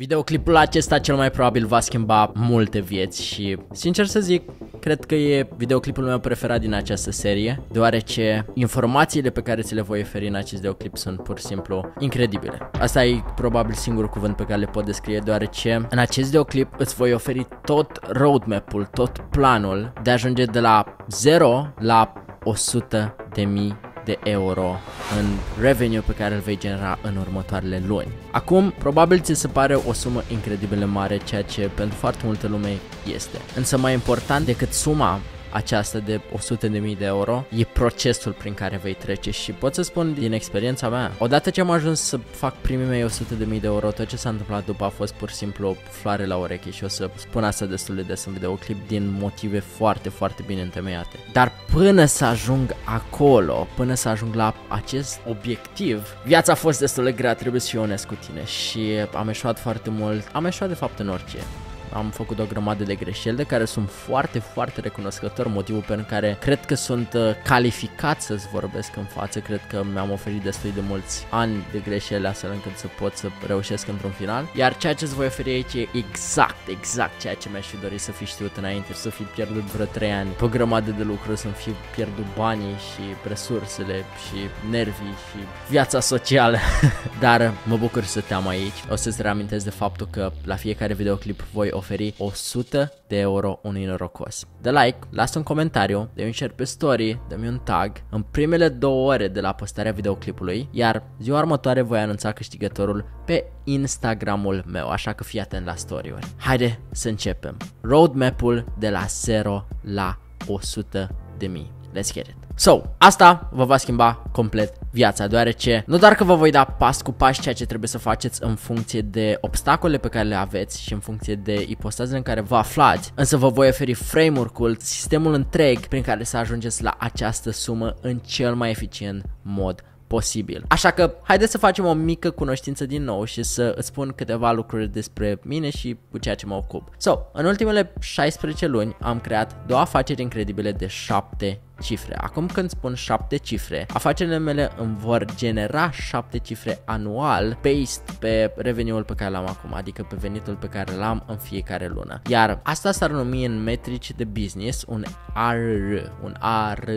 Videoclipul acesta cel mai probabil va schimba multe vieți și, sincer să zic, cred că e videoclipul meu preferat din această serie, deoarece informațiile pe care ți le voi oferi în acest videoclip sunt pur și simplu incredibile. Asta e probabil singurul cuvânt pe care le pot descrie, deoarece în acest videoclip îți voi oferi tot roadmap-ul, tot planul de a ajunge de la 0 la 100 de mii de euro în revenue pe care îl vei genera în următoarele luni. Acum, probabil ți se pare o sumă incredibil de mare, ceea ce pentru foarte multă lume este. Însă mai important decât suma aceasta de 100.000 de euro e procesul prin care vei trece și pot să spun din experiența mea, odată ce am ajuns să fac primii mei 100.000 de euro, tot ce s-a întâmplat după a fost pur și simplu o floare la ureche și o să spun asta destul de des în videoclip din motive foarte, foarte bine întemeiate. Dar până să ajung acolo, până să ajung la acest obiectiv, viața a fost destul de grea, trebuie să fiu onest cu tine și am eșuat foarte mult, am eșuat de fapt în orice am făcut o grămadă de greșeli de care sunt foarte, foarte recunoscător, motivul pentru care cred că sunt uh, calificat să-ți vorbesc în față, cred că mi-am oferit destul de mulți ani de greșeli astfel încât să pot să reușesc într-un final, iar ceea ce îți voi oferi aici e exact, exact ceea ce mi-aș fi dorit să fi știut înainte, să fi pierdut vreo 3 ani, pe o grămadă de lucruri, să fi pierdut banii și resursele și nervii și viața socială, dar uh, mă bucur să te am aici, o să-ți reamintesc de faptul că la fiecare videoclip voi oferi 100 de euro unui norocos. De like, lasă un comentariu, dă un share pe story, dă-mi un tag în primele două ore de la postarea videoclipului, iar ziua următoare voi anunța câștigătorul pe Instagramul meu, așa că fii atent la story-uri. Haide să începem! Roadmap-ul de la 0 la 100 de mii let's get it. So, asta vă va schimba complet viața, deoarece nu doar că vă voi da pas cu pas ceea ce trebuie să faceți în funcție de obstacole pe care le aveți și în funcție de ipostazele în care vă aflați, însă vă voi oferi framework-ul, sistemul întreg prin care să ajungeți la această sumă în cel mai eficient mod posibil. Așa că haideți să facem o mică cunoștință din nou și să îți spun câteva lucruri despre mine și cu ceea ce mă ocup. So, în ultimele 16 luni am creat două afaceri incredibile de 7 cifre. Acum când spun 7 cifre, afacerile mele îmi vor genera 7 cifre anual based pe reveniul pe care l-am acum, adică pe venitul pe care l-am în fiecare lună. Iar asta s-ar numi în metrici de business un ARR, un ARR,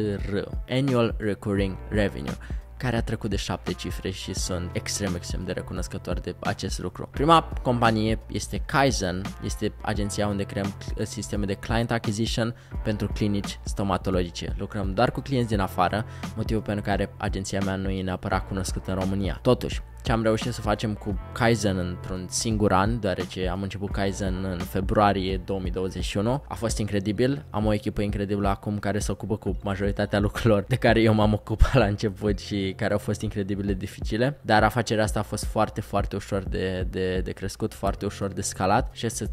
Annual Recurring Revenue care a trecut de 7 cifre și sunt extrem, extrem de recunoscător de acest lucru. Prima companie este Kaizen, este agenția unde creăm sisteme de client acquisition pentru clinici stomatologice. Lucrăm doar cu clienți din afară, motivul pentru care agenția mea nu e neapărat cunoscută în România. Totuși, ce am reușit să facem cu Kaizen într-un singur an, deoarece am început Kaizen în februarie 2021. A fost incredibil, am o echipă incredibilă acum care se ocupă cu majoritatea lucrurilor de care eu m-am ocupat la început și care au fost incredibil de dificile, dar afacerea asta a fost foarte, foarte ușor de, de, de crescut, foarte ușor de scalat și să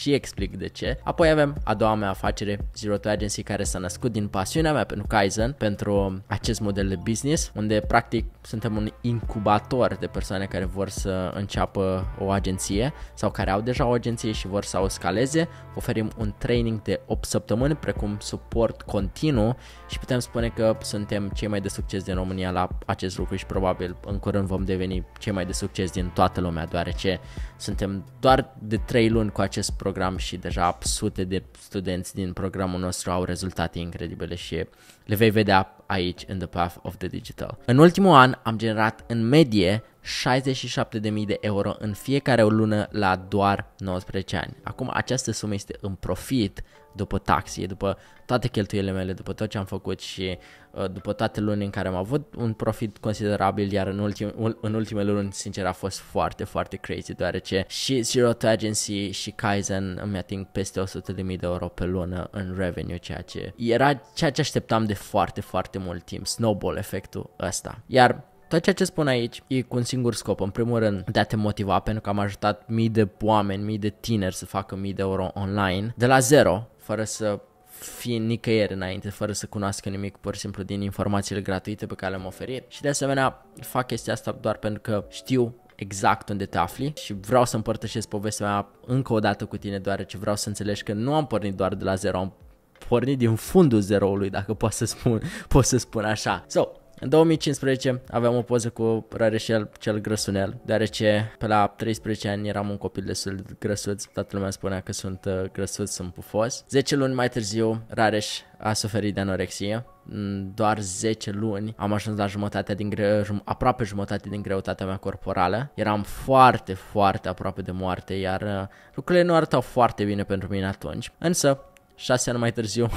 și explic de ce. Apoi avem a doua mea afacere, Zero to Agency, care s-a născut din pasiunea mea pentru Kaizen, pentru acest model de business, unde practic suntem un incubator de persoane care vor să înceapă o agenție sau care au deja o agenție și vor să o scaleze, oferim un training de 8 săptămâni, precum suport continuu și putem spune că suntem cei mai de succes din România la acest lucru și probabil în curând vom deveni cei mai de succes din toată lumea, deoarece suntem doar de 3 luni cu acest program și deja sute de studenți din programul nostru au rezultate incredibile și le vei vedea aici în The Path of the Digital. În ultimul an am generat în medie 67.000 de euro în fiecare o lună la doar 19 ani. Acum această sumă este în profit după taxe, după toate cheltuielile mele, după tot ce am făcut și uh, după toate luni în care am avut un profit considerabil, iar în, ultim, în ultimele luni, sincer, a fost foarte, foarte crazy, deoarece și Zero to Agency și Kaizen îmi ating peste 100.000 de euro pe lună în revenue, ceea ce era ceea ce așteptam de foarte, foarte mult timp, snowball efectul ăsta. Iar tot ceea ce spun aici e cu un singur scop, în primul rând de a te motiva pentru că am ajutat mii de oameni, mii de tineri să facă mii de euro online de la zero, fără să fie nicăieri înainte, fără să cunoască nimic pur și simplu din informațiile gratuite pe care le-am oferit și de asemenea fac chestia asta doar pentru că știu exact unde te afli și vreau să împărtășesc povestea mea încă o dată cu tine deoarece vreau să înțelegi că nu am pornit doar de la zero, am pornit din fundul zeroului, dacă pot să spun, pot să spun așa. So, în 2015 aveam o poză cu Rareșel cel grăsunel, deoarece pe la 13 ani eram un copil destul de grăsuț, toată lumea spunea că sunt uh, grăsuț, sunt pufos. 10 luni mai târziu, Rareș a suferit de anorexie. Doar 10 luni am ajuns la jumătatea din gre- aproape jumătate din greutatea mea corporală. Eram foarte, foarte aproape de moarte, iar uh, lucrurile nu arătau foarte bine pentru mine atunci. Însă, 6 ani mai târziu,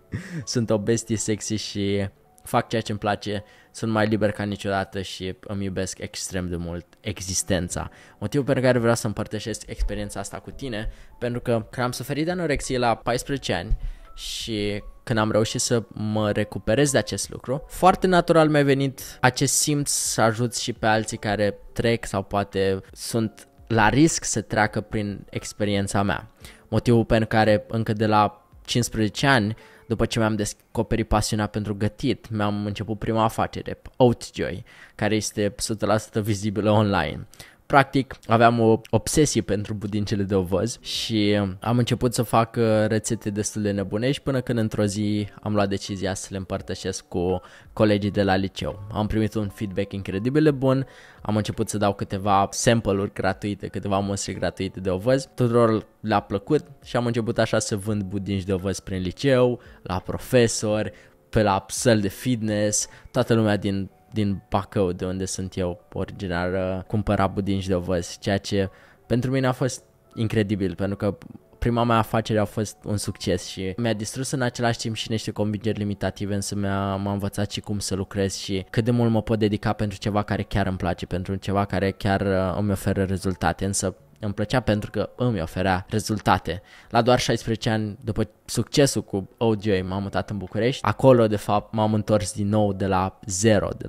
sunt o bestie sexy și fac ceea ce îmi place, sunt mai liber ca niciodată și îmi iubesc extrem de mult existența. Motivul pentru care vreau să împărtășesc experiența asta cu tine, pentru că când am suferit de anorexie la 14 ani și când am reușit să mă recuperez de acest lucru, foarte natural mi-a venit acest simț să ajut și pe alții care trec sau poate sunt la risc să treacă prin experiența mea. Motivul pentru care încă de la 15 ani după ce mi-am descoperit pasiunea pentru gătit, mi-am început prima afacere, Oatjoy, care este 100% vizibilă online. Practic, aveam o obsesie pentru budincele de ovăz și am început să fac uh, rețete destul de nebunești până când într-o zi am luat decizia să le împărtășesc cu colegii de la liceu. Am primit un feedback incredibil de bun, am început să dau câteva sample-uri gratuite, câteva mostre gratuite de ovăz, tuturor le-a plăcut și am început așa să vând budinci de ovăz prin liceu, la profesori, pe la săl de fitness, toată lumea din din Bacău, de unde sunt eu originar, uh, cumpăra budinci de ovăz, ceea ce pentru mine a fost incredibil, pentru că prima mea afacere a fost un succes și mi-a distrus în același timp și niște convingeri limitative, însă mi-a, m-a învățat și cum să lucrez și cât de mult mă pot dedica pentru ceva care chiar îmi place, pentru ceva care chiar uh, îmi oferă rezultate, însă îmi plăcea pentru că îmi oferea rezultate. La doar 16 ani, după succesul cu OJ, m-am mutat în București. Acolo, de fapt, m-am întors din nou de la 0, de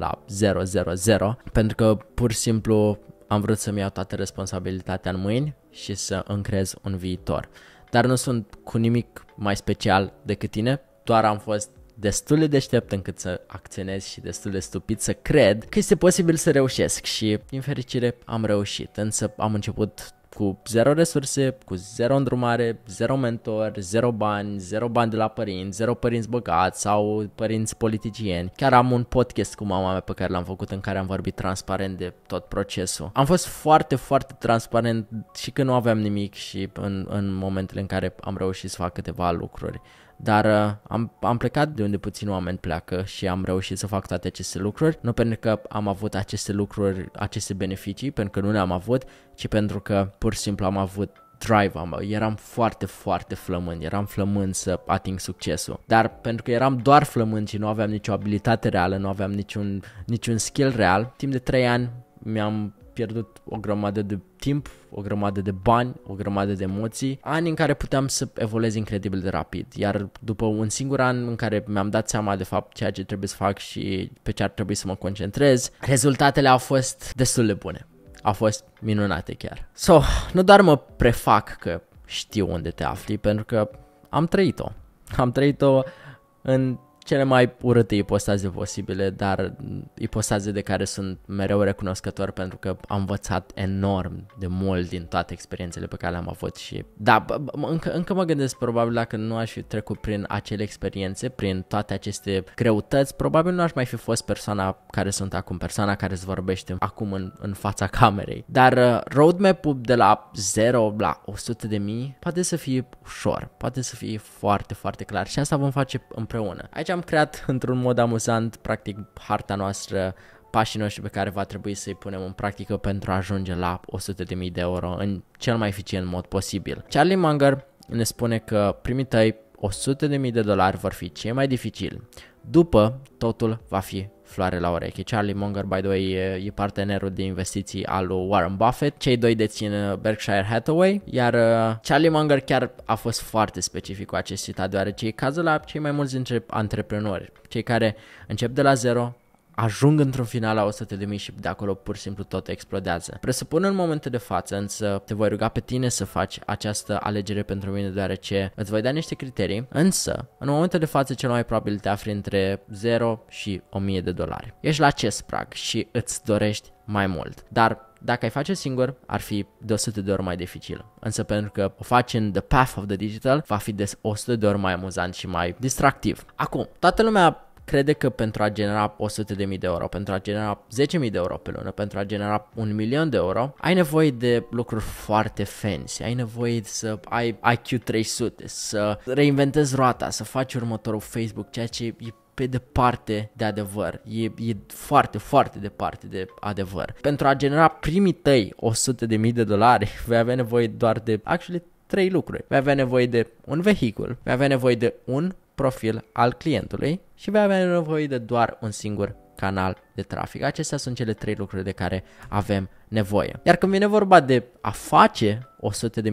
la 0, pentru că pur și simplu am vrut să-mi iau toată responsabilitatea în mâini și să încrez un viitor. Dar nu sunt cu nimic mai special decât tine, doar am fost destul de deștept încât să acționez și destul de stupid să cred că este posibil să reușesc și, din fericire, am reușit. Însă am început cu zero resurse, cu zero îndrumare, zero mentor, zero bani, zero bani de la părinți, zero părinți băgați sau părinți politicieni. Chiar am un podcast cu mama mea pe care l-am făcut în care am vorbit transparent de tot procesul. Am fost foarte, foarte transparent și când nu aveam nimic și în, în momentele în care am reușit să fac câteva lucruri dar uh, am, am plecat de unde puțin oameni pleacă și am reușit să fac toate aceste lucruri, nu pentru că am avut aceste lucruri, aceste beneficii, pentru că nu le-am avut, ci pentru că pur și simplu am avut drive am, eram foarte, foarte flămând, eram flămând să ating succesul. Dar pentru că eram doar flămând și nu aveam nicio abilitate reală, nu aveam niciun, niciun skill real, timp de 3 ani mi-am pierdut o grămadă de timp, o grămadă de bani, o grămadă de emoții, ani în care puteam să evoluez incredibil de rapid. Iar după un singur an în care mi-am dat seama de fapt ceea ce trebuie să fac și pe ce ar trebui să mă concentrez, rezultatele au fost destul de bune. Au fost minunate chiar. So, nu doar mă prefac că știu unde te afli, pentru că am trăit-o. Am trăit-o în cele mai urâte ipostaze posibile, dar ipostaze de care sunt mereu recunoscător pentru că am învățat enorm de mult din toate experiențele pe care le-am avut și da, încă, încă mă gândesc probabil dacă nu aș fi trecut prin acele experiențe, prin toate aceste greutăți, probabil nu aș mai fi fost persoana care sunt acum, persoana care îți vorbește acum în, în fața camerei. Dar uh, roadmap-ul de la 0 la 100 de mii poate să fie ușor, poate să fie foarte, foarte clar și asta vom face împreună. Aici am creat într-un mod amuzant, practic, harta noastră, pașii noștri pe care va trebui să-i punem în practică pentru a ajunge la 100.000 de euro în cel mai eficient mod posibil. Charlie Munger ne spune că primii tăi 100.000 de dolari vor fi cei mai dificili, după, totul va fi floare la oreche. Charlie Munger, by the way, e, e partenerul de investiții al lui Warren Buffett. Cei doi dețin uh, Berkshire Hathaway, iar uh, Charlie Munger chiar a fost foarte specific cu acest citat, deoarece e cazul la cei mai mulți dintre antreprenori, cei care încep de la zero, ajung într un final la 100 de mii și de acolo pur și simplu tot explodează. Presupun în momentul de față, însă te voi ruga pe tine să faci această alegere pentru mine deoarece îți voi da niște criterii, însă în momentul de față cel mai probabil te afli între 0 și 1000 de dolari. Ești la acest prag și îți dorești mai mult, dar dacă ai face singur, ar fi de 100 de ori mai dificil. Însă pentru că o faci în The Path of the Digital, va fi de 100 de ori mai amuzant și mai distractiv. Acum, toată lumea crede că pentru a genera 100.000 de euro, pentru a genera 10.000 de euro pe lună, pentru a genera un milion de euro, ai nevoie de lucruri foarte fancy, ai nevoie să ai IQ 300, să reinventezi roata, să faci următorul Facebook, ceea ce e pe departe de adevăr. E, e foarte, foarte departe de adevăr. Pentru a genera primii tăi 100.000 de dolari, vei avea nevoie doar de, actually, trei lucruri. Vei avea nevoie de un vehicul, vei avea nevoie de un profil al clientului și vei avea nevoie de doar un singur canal de trafic. Acestea sunt cele trei lucruri de care avem nevoie. Iar când vine vorba de a face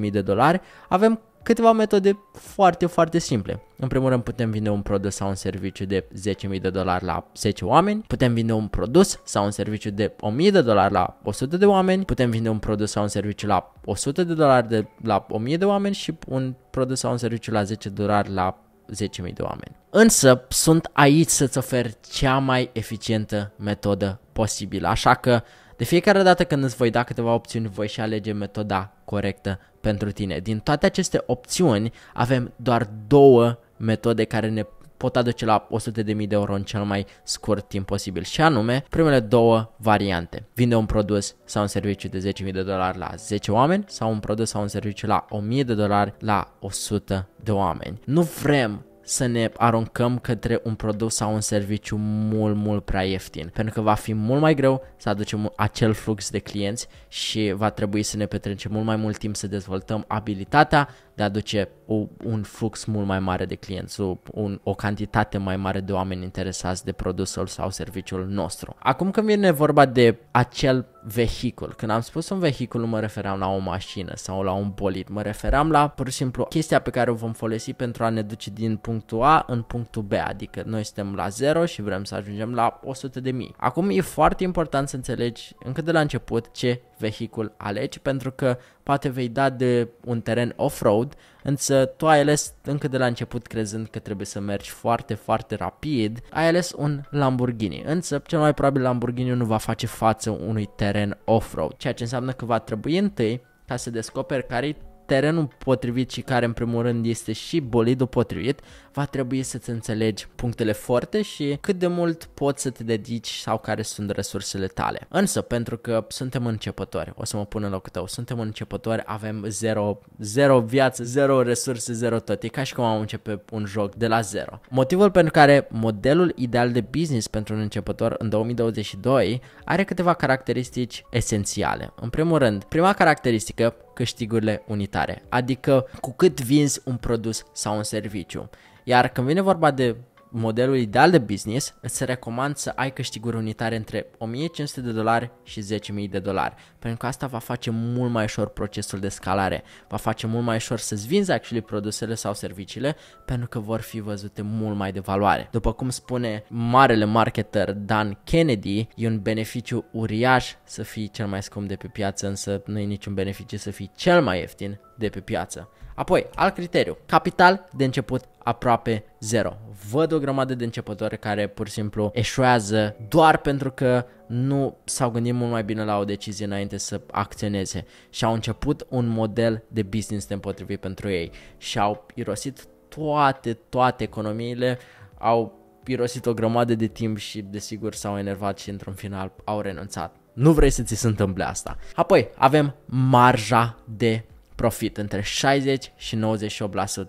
100.000 de dolari, avem câteva metode foarte, foarte simple. În primul rând putem vinde un produs sau un serviciu de 10.000 de dolari la 10 oameni, putem vinde un produs sau un serviciu de 1.000 de dolari la 100 de oameni, putem vinde un produs sau un serviciu la 100 de dolari de la 1.000 de oameni și un produs sau un serviciu la 10 dolari la 10.000 de oameni. Însă sunt aici să-ți ofer cea mai eficientă metodă posibilă, așa că de fiecare dată când îți voi da câteva opțiuni, voi și alege metoda corectă pentru tine. Din toate aceste opțiuni avem doar două metode care ne pot aduce la 100.000 de euro în cel mai scurt timp posibil și anume primele două variante. Vinde un produs sau un serviciu de 10.000 de dolari la 10 oameni sau un produs sau un serviciu la 1.000 de dolari la 100 de oameni. Nu vrem să ne aruncăm către un produs sau un serviciu mult, mult prea ieftin, pentru că va fi mult mai greu să aducem acel flux de clienți și va trebui să ne petrecem mult mai mult timp să dezvoltăm abilitatea de a aduce o, un flux mult mai mare de clienți, o, un, o cantitate mai mare de oameni interesați de produsul sau serviciul nostru. Acum când vine vorba de acel vehicul, când am spus un vehicul nu mă refeream la o mașină sau la un bolit. mă refeream la pur și simplu chestia pe care o vom folosi pentru a ne duce din punctul A în punctul B, adică noi suntem la 0 și vrem să ajungem la 100 de mii. Acum e foarte important să înțelegi încă de la început ce vehicul alegi, pentru că poate vei da de un teren off-road, însă tu ai ales încă de la început crezând că trebuie să mergi foarte, foarte rapid, ai ales un Lamborghini, însă cel mai probabil Lamborghini nu va face față unui teren off-road, ceea ce înseamnă că va trebui întâi ca să descoperi care terenul potrivit și care în primul rând este și bolidul potrivit, va trebui să-ți înțelegi punctele forte și cât de mult poți să te dedici sau care sunt resursele tale. Însă, pentru că suntem începători, o să mă pun în locul tău, suntem începători, avem zero, zero viață, zero resurse, zero tot. E ca și cum am început un joc de la zero. Motivul pentru care modelul ideal de business pentru un începător în 2022 are câteva caracteristici esențiale. În primul rând, prima caracteristică câștigurile unitare, adică cu cât vinzi un produs sau un serviciu. Iar când vine vorba de modelul ideal de business, îți recomand să ai câștiguri unitare între 1500 de dolari și 10.000 de dolari, pentru că asta va face mult mai ușor procesul de scalare, va face mult mai ușor să-ți vinzi actually produsele sau serviciile, pentru că vor fi văzute mult mai de valoare. După cum spune marele marketer Dan Kennedy, e un beneficiu uriaș să fii cel mai scump de pe piață, însă nu e niciun beneficiu să fii cel mai ieftin de pe piață. Apoi, alt criteriu, capital de început aproape zero. Văd o grămadă de începători care pur și simplu eșuează doar pentru că nu s-au gândit mult mai bine la o decizie înainte să acționeze și au început un model de business de împotrivit pentru ei și au irosit toate, toate economiile, au irosit o grămadă de timp și desigur s-au enervat și într-un final au renunțat. Nu vrei să ți se întâmple asta. Apoi avem marja de profit între 60 și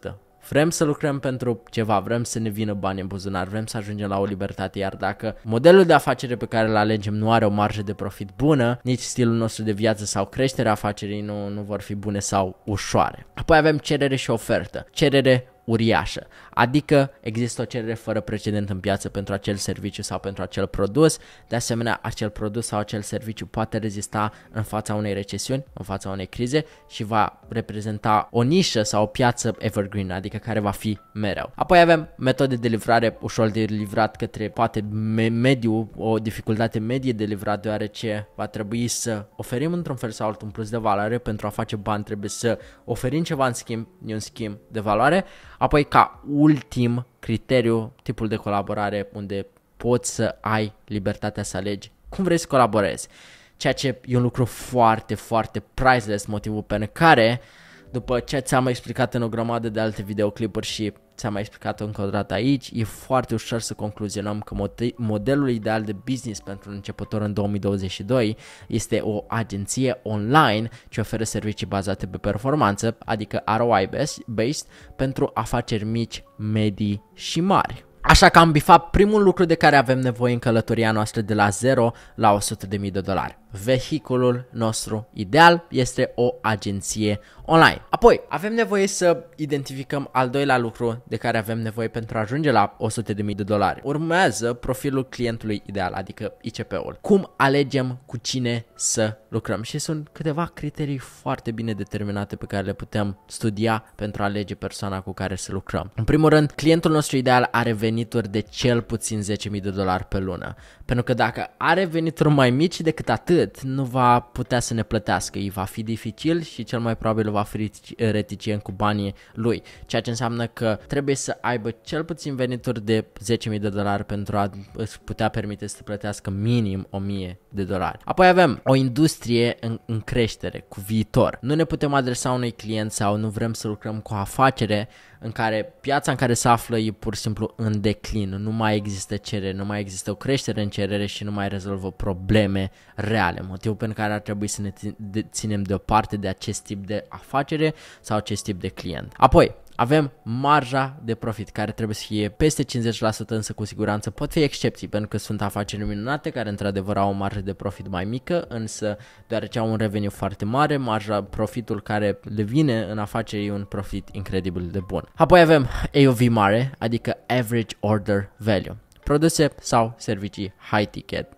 98%. Vrem să lucrăm pentru ceva, vrem să ne vină bani în buzunar, vrem să ajungem la o libertate, iar dacă modelul de afacere pe care îl alegem nu are o marjă de profit bună, nici stilul nostru de viață sau creșterea afacerii nu, nu vor fi bune sau ușoare. Apoi avem cerere și ofertă. Cerere uriașă adică există o cerere fără precedent în piață pentru acel serviciu sau pentru acel produs, de asemenea acel produs sau acel serviciu poate rezista în fața unei recesiuni, în fața unei crize și va reprezenta o nișă sau o piață evergreen, adică care va fi mereu. Apoi avem metode de livrare ușor de livrat către poate mediu, o dificultate medie de livrat deoarece va trebui să oferim într-un fel sau altul un plus de valoare pentru a face bani trebuie să oferim ceva în schimb, un schimb de valoare. Apoi ca ultim criteriu, tipul de colaborare unde poți să ai libertatea să alegi cum vrei să colaborezi. Ceea ce e un lucru foarte, foarte priceless, motivul pentru care, după ce ți-am explicat în o grămadă de alte videoclipuri și ți-am mai explicat-o încă o dată aici, e foarte ușor să concluzionăm că modelul ideal de business pentru un începător în 2022 este o agenție online ce oferă servicii bazate pe performanță, adică ROI-based, pentru afaceri mici, medii și mari. Așa că am bifat primul lucru de care avem nevoie în călătoria noastră de la 0 la 100.000 de dolari vehiculul nostru ideal este o agenție online. Apoi, avem nevoie să identificăm al doilea lucru de care avem nevoie pentru a ajunge la 100.000 de dolari. Urmează profilul clientului ideal, adică ICP-ul. Cum alegem cu cine să lucrăm? Și sunt câteva criterii foarte bine determinate pe care le putem studia pentru a alege persoana cu care să lucrăm. În primul rând, clientul nostru ideal are venituri de cel puțin 10.000 de dolari pe lună. Pentru că dacă are venituri mai mici decât atât, nu va putea să ne plătească. Îi va fi dificil și cel mai probabil va fi reticent cu banii lui. Ceea ce înseamnă că trebuie să aibă cel puțin venituri de 10.000 de dolari pentru a îți putea permite să plătească minim 1.000 de dolari. Apoi avem o industrie în, în creștere, cu viitor. Nu ne putem adresa unui client sau nu vrem să lucrăm cu o afacere în care piața în care se află e pur și simplu în declin. Nu mai există cerere, nu mai există o creștere în cerere și nu mai rezolvă probleme reale, motiv pentru care ar trebui să ne ținem deoparte de acest tip de afacere sau acest tip de client. Apoi, avem marja de profit care trebuie să fie peste 50%, însă cu siguranță pot fi excepții pentru că sunt afaceri minunate care într-adevăr au o marjă de profit mai mică, însă deoarece au un reveniu foarte mare, marja, profitul care le vine în afaceri e un profit incredibil de bun. Apoi avem AOV mare, adică Average Order Value produse sau servicii high ticket.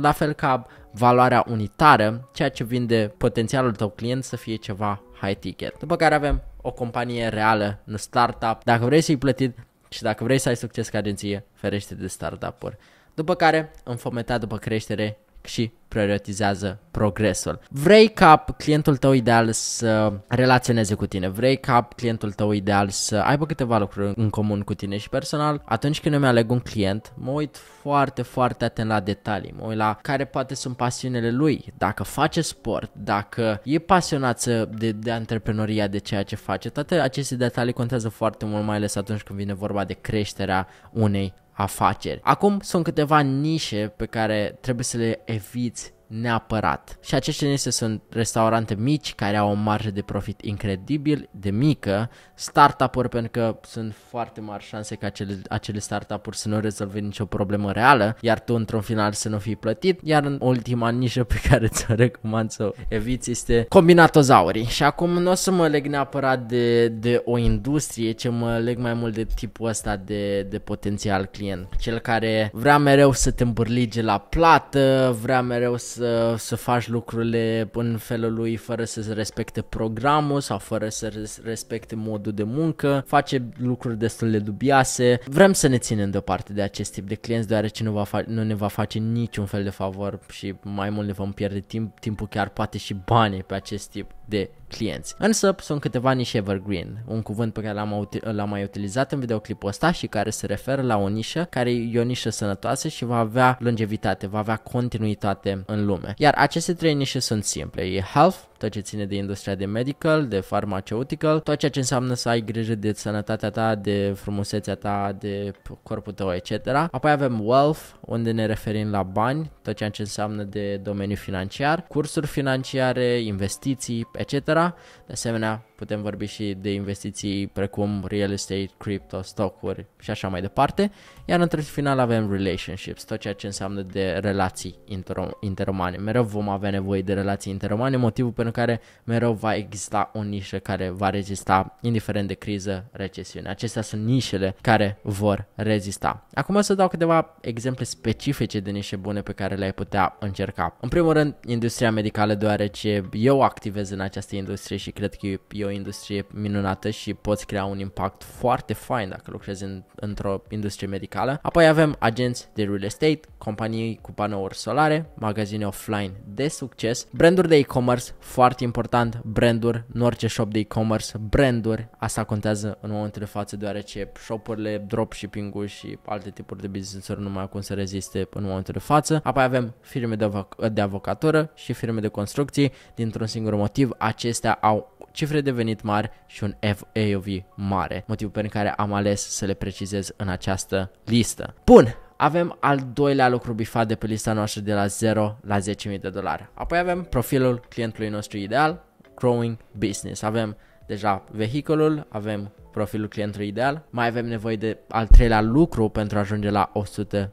La fel ca valoarea unitară, ceea ce vinde potențialul tău client să fie ceva high ticket. După care avem o companie reală, un startup. Dacă vrei să-i plătit și dacă vrei să ai succes ca agenție, ferește de startup-uri. După care, înfometat după creștere și prioritizează progresul. Vrei ca clientul tău ideal să relaționeze cu tine, vrei ca clientul tău ideal să aibă câteva lucruri în comun cu tine și personal, atunci când îmi aleg un client, mă uit foarte, foarte atent la detalii, mă uit la care poate sunt pasiunile lui, dacă face sport, dacă e pasionat de, de antreprenoria, de ceea ce face, toate aceste detalii contează foarte mult, mai ales atunci când vine vorba de creșterea unei afaceri. Acum sunt câteva nișe pe care trebuie să le eviți neapărat. Și aceste niște sunt restaurante mici care au o marjă de profit incredibil de mică, startup-uri pentru că sunt foarte mari șanse că acele, acele startup-uri să nu rezolve nicio problemă reală, iar tu într-un final să nu fii plătit, iar în ultima nișă pe care ți-o recomand să o eviți este combinatozaurii. Și acum nu o să mă leg neapărat de, de o industrie, ce mă leg mai mult de tipul ăsta de, de potențial client. Cel care vrea mereu să te îmbârlige la plată, vrea mereu să să, să faci lucrurile în felul lui fără să respecte programul sau fără să respecte modul de muncă, face lucruri destul de dubiase. Vrem să ne ținem deoparte de acest tip de clienți deoarece nu, va fa- nu ne va face niciun fel de favor și mai mult ne vom pierde timp, timpul chiar poate și banii pe acest tip de clienți. Însă sunt câteva nișe evergreen, un cuvânt pe care l-am, l-am mai utilizat în videoclipul ăsta și care se referă la o nișă care e o nișă sănătoasă și va avea longevitate, va avea continuitate în lume. Iar aceste trei nișe sunt simple, e health, tot ce ține de industria de medical, de pharmaceutical, tot ceea ce înseamnă să ai grijă de sănătatea ta, de frumusețea ta, de corpul tău, etc. Apoi avem wealth, unde ne referim la bani, tot ceea ce înseamnă de domeniu financiar, cursuri financiare, investiții, etc. De asemenea, putem vorbi și de investiții precum real estate, crypto, stocuri și așa mai departe. Iar într final avem relationships, tot ceea ce înseamnă de relații inter- interumane. Mereu vom avea nevoie de relații interumane, motivul pentru care mereu va exista o nișă care va rezista indiferent de criză, recesiune. Acestea sunt nișele care vor rezista. Acum o să dau câteva exemple specifice de nișe bune pe care le-ai putea încerca. În primul rând, industria medicală, deoarece eu activez în această industrie și cred că e o industrie minunată și poți crea un impact foarte fain dacă lucrezi în, într-o industrie medicală. Apoi avem agenți de real estate, companii cu panouri solare, magazine offline de succes, branduri de e-commerce, foarte important, branduri, în orice shop de e-commerce, branduri, asta contează în momentul de față deoarece shopurile, dropshipping-ul și alte tipuri de business-uri nu mai au cum să reziste în momentul de față. Apoi avem firme de, avoc- de avocatură și firme de construcții, dintr-un singur motiv acestea au cifre de venit mari și un FAOV mare, motiv pentru care am ales să le precizez în această listă. Bun, avem al doilea lucru bifat de pe lista noastră de la 0 la 10.000 de dolari. Apoi avem profilul clientului nostru ideal, growing business. Avem deja vehiculul, avem profilul clientului ideal, mai avem nevoie de al treilea lucru pentru a ajunge la 100.000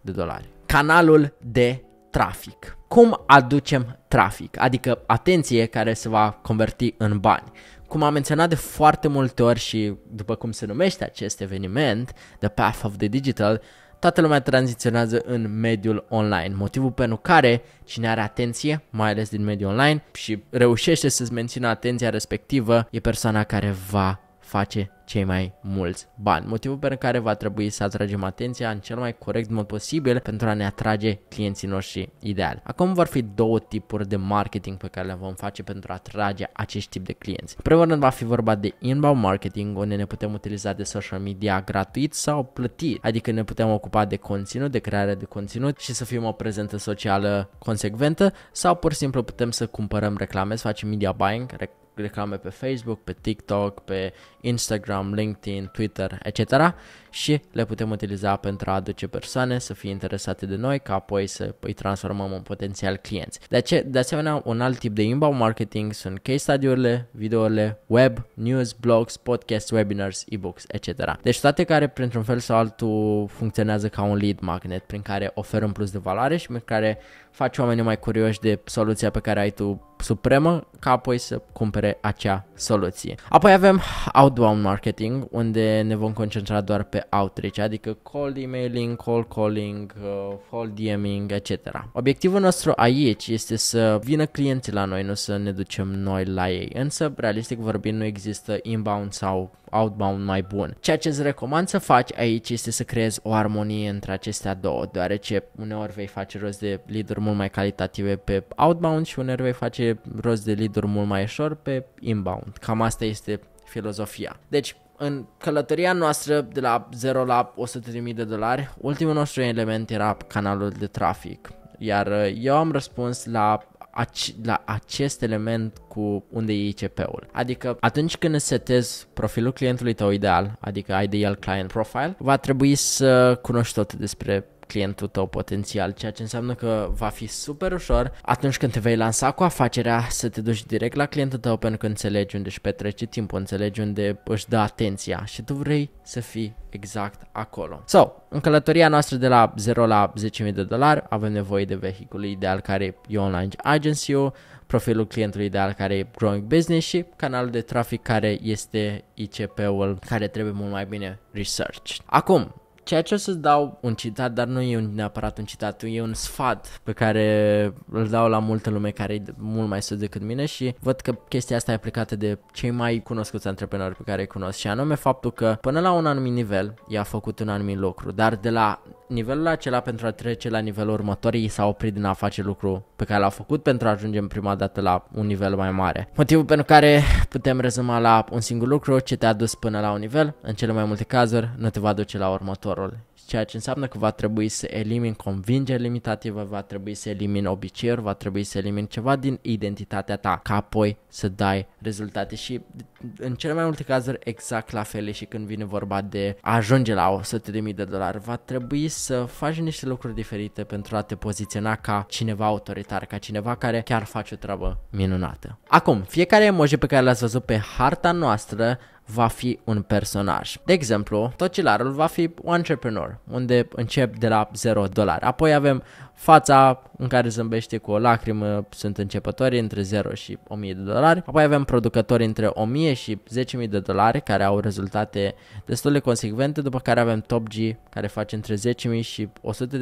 de dolari. Canalul de trafic. Cum aducem trafic? Adică atenție care se va converti în bani. Cum am menționat de foarte multe ori și după cum se numește acest eveniment, The Path of the Digital, toată lumea tranziționează în mediul online, motivul pentru care cine are atenție, mai ales din mediul online, și reușește să-ți mențină atenția respectivă, e persoana care va face cei mai mulți bani. Motivul pentru care va trebui să atragem atenția în cel mai corect mod posibil pentru a ne atrage clienții noștri ideali. Acum vor fi două tipuri de marketing pe care le vom face pentru a atrage acest tip de clienți. În primul rând va fi vorba de inbound marketing, unde ne putem utiliza de social media gratuit sau plătit, adică ne putem ocupa de conținut, de creare de conținut și să fim o prezentă socială consecventă sau pur și simplu putem să cumpărăm reclame, să facem media buying, reclame pe Facebook, pe TikTok, pe Instagram, LinkedIn, Twitter, etc. și le putem utiliza pentru a aduce persoane să fie interesate de noi, ca apoi să îi transformăm în potențial clienți. De, ace- de asemenea, un alt tip de inbound marketing sunt case study-urile, videourile, web, news, blogs, podcast, webinars, e-books, etc. Deci toate care printr-un fel sau altul funcționează ca un lead magnet prin care oferă un plus de valoare și prin care faci oamenii mai curioși de soluția pe care ai tu supremă, ca apoi să cumpere acea soluție. Apoi avem outbound marketing, unde ne vom concentra doar pe outreach, adică cold emailing, call calling, uh, call DMing, etc. Obiectivul nostru aici este să vină clienții la noi, nu să ne ducem noi la ei, însă, realistic vorbind, nu există inbound sau outbound mai bun. Ceea ce îți recomand să faci aici este să creezi o armonie între acestea două, deoarece uneori vei face rost de lead mult mai calitative pe outbound și uneori vei face rost de lead mult mai ușor pe inbound. Cam asta este filozofia. Deci, în călătoria noastră de la 0 la 100.000 de dolari, ultimul nostru element era canalul de trafic. Iar uh, eu am răspuns la la acest element cu unde e ICP-ul. Adică atunci când setezi profilul clientului tău ideal, adică ideal client profile, va trebui să cunoști tot despre clientul tău potențial, ceea ce înseamnă că va fi super ușor atunci când te vei lansa cu afacerea să te duci direct la clientul tău pentru că înțelegi unde își petrece timpul, înțelegi unde își dă atenția și tu vrei să fii exact acolo. So, în călătoria noastră de la 0 la 10.000 de dolari avem nevoie de vehiculul ideal care e online agency profilul clientului ideal care e growing business și canalul de trafic care este ICP-ul care trebuie mult mai bine research. Acum, Ceea ce o să-ți dau un citat, dar nu e un, neapărat un citat, e un sfat pe care îl dau la multă lume care e mult mai sus decât mine și văd că chestia asta e aplicată de cei mai cunoscuți antreprenori pe care îi cunosc și anume faptul că până la un anumit nivel i-a făcut un anumit lucru, dar de la nivelul acela pentru a trece la nivelul următor ei s au oprit din a face lucru pe care l-au făcut pentru a ajunge în prima dată la un nivel mai mare. Motivul pentru care putem rezuma la un singur lucru ce te-a dus până la un nivel, în cele mai multe cazuri, nu te va duce la următorul ceea ce înseamnă că va trebui să elimin convingeri limitative, va trebui să elimin obiceiuri, va trebui să elimin ceva din identitatea ta, ca apoi să dai rezultate și în cele mai multe cazuri exact la fel și când vine vorba de a ajunge la 100.000 de dolari, va trebui să faci niște lucruri diferite pentru a te poziționa ca cineva autoritar, ca cineva care chiar face o treabă minunată. Acum, fiecare emoji pe care l-ați văzut pe harta noastră va fi un personaj. De exemplu, tocilarul va fi un entrepreneur, unde încep de la 0 dolari. Apoi avem fața în care zâmbește cu o lacrimă sunt începători între 0 și 1000 de dolari, apoi avem producători între 1000 și 10.000 de dolari care au rezultate destul de consecvente, după care avem Top G care face între 10.000 și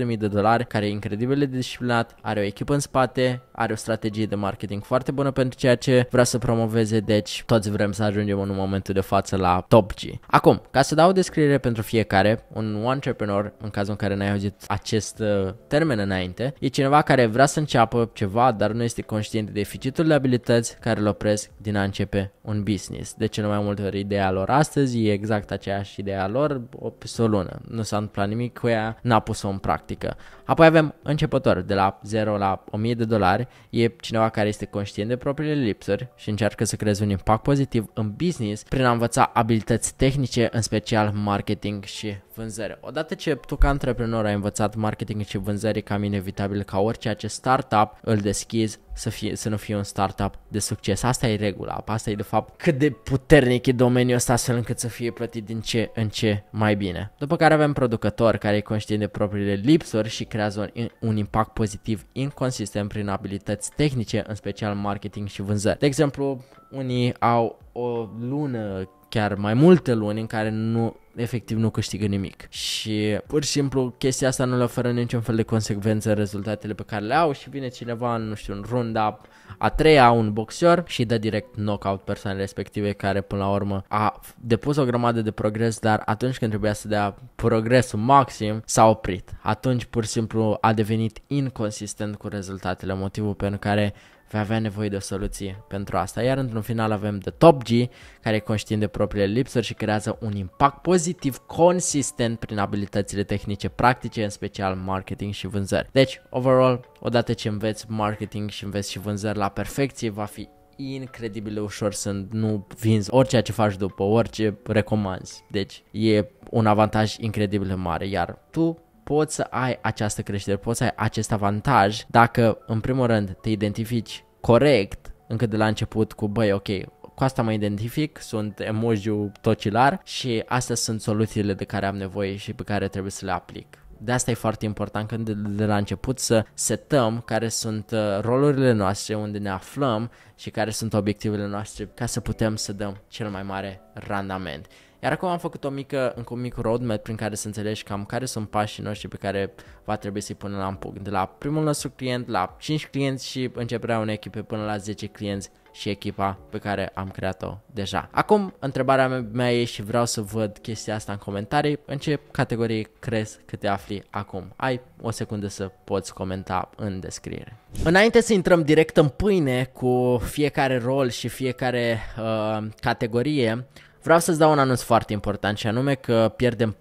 100.000 de dolari, care e incredibil de disciplinat, are o echipă în spate, are o strategie de marketing foarte bună pentru ceea ce vrea să promoveze, deci toți vrem să ajungem în momentul de față la Top G. Acum, ca să dau o descriere pentru fiecare, un entrepreneur, în cazul în care n-ai auzit acest uh, termen înainte, înainte, e cineva care vrea să înceapă ceva, dar nu este conștient de deficitul de abilități care îl opresc din a începe un business. De cele mai multe ori ideea lor astăzi e exact aceeași ideea lor o o lună. Nu s-a întâmplat nimic cu ea, n-a pus-o în practică. Apoi avem începător de la 0 la 1000 de dolari, e cineva care este conștient de propriile lipsuri și încearcă să creeze un impact pozitiv în business prin a învăța abilități tehnice, în special marketing și vânzări. Odată ce tu ca antreprenor ai învățat marketing și vânzări cam inevitabil ca orice acest startup îl deschizi să, fie, să nu fie un startup de succes. Asta e regula, asta e de fapt cât de puternic e domeniul ăsta astfel încât să fie plătit din ce în ce mai bine. După care avem producător care e conștient de propriile lipsuri și creează un impact pozitiv inconsistent prin abilități tehnice, în special marketing și vânzări. De exemplu, unii au o lună chiar mai multe luni în care nu efectiv nu câștigă nimic. Și pur și simplu chestia asta nu le oferă niciun fel de consecvență rezultatele pe care le au și vine cineva în, nu știu, în runda a treia, un boxer și dă direct knockout persoanele respective care până la urmă a depus o grămadă de progres, dar atunci când trebuia să dea progresul maxim, s-a oprit. Atunci pur și simplu a devenit inconsistent cu rezultatele, motivul pentru care vei avea nevoie de o soluție pentru asta. Iar într-un final avem The Top G, care e conștient de propriile lipsuri și creează un impact pozitiv consistent prin abilitățile tehnice practice, în special marketing și vânzări. Deci, overall, odată ce înveți marketing și înveți și vânzări la perfecție, va fi incredibil de ușor să nu vinzi orice ce faci după, orice recomanzi. Deci e un avantaj incredibil de mare, iar tu poți să ai această creștere, poți să ai acest avantaj dacă, în primul rând, te identifici corect încă de la început cu, băi, ok, cu asta mă identific, sunt emoji tocilar și astea sunt soluțiile de care am nevoie și pe care trebuie să le aplic. De asta e foarte important când de, de la început să setăm care sunt uh, rolurile noastre, unde ne aflăm și care sunt obiectivele noastre ca să putem să dăm cel mai mare randament. Iar acum am făcut o mică, încă un mic roadmap prin care să înțelegi cam care sunt pașii noștri pe care va trebui să-i punem la punct. De la primul nostru client la 5 clienți și începerea unei echipe până la 10 clienți și echipa pe care am creat-o deja. Acum, întrebarea mea e și vreau să văd chestia asta în comentarii, în ce categorie crezi că te afli acum? Ai o secundă să poți comenta în descriere. Înainte să intrăm direct în pâine cu fiecare rol și fiecare uh, categorie, Vreau să-ți dau un anunț foarte important și anume că pierdem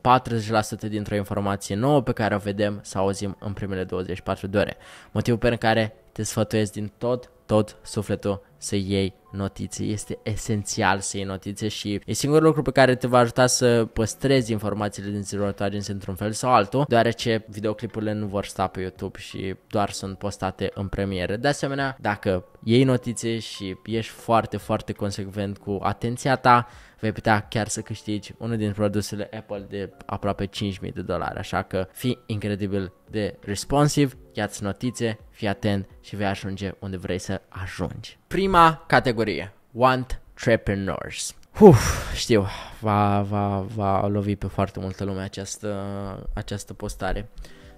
40% dintr-o informație nouă pe care o vedem sau auzim în primele 24 de ore. Motivul pentru care te sfătuiesc din tot, tot sufletul să iei notițe. Este esențial să iei notițe și e singurul lucru pe care te va ajuta să păstrezi informațiile din zilul agenți într-un fel sau altul, deoarece videoclipurile nu vor sta pe YouTube și doar sunt postate în premieră. De asemenea, dacă iei notițe și ești foarte, foarte consecvent cu atenția ta, vei putea chiar să câștigi unul din produsele Apple de aproape 5.000 de dolari, așa că fii incredibil de responsive, ia-ți notițe, fii atent și vei ajunge unde vrei să ajungi. Prima categorie, Want Entrepreneurs. Uf, știu, va, va, va lovi pe foarte multă lume această, această postare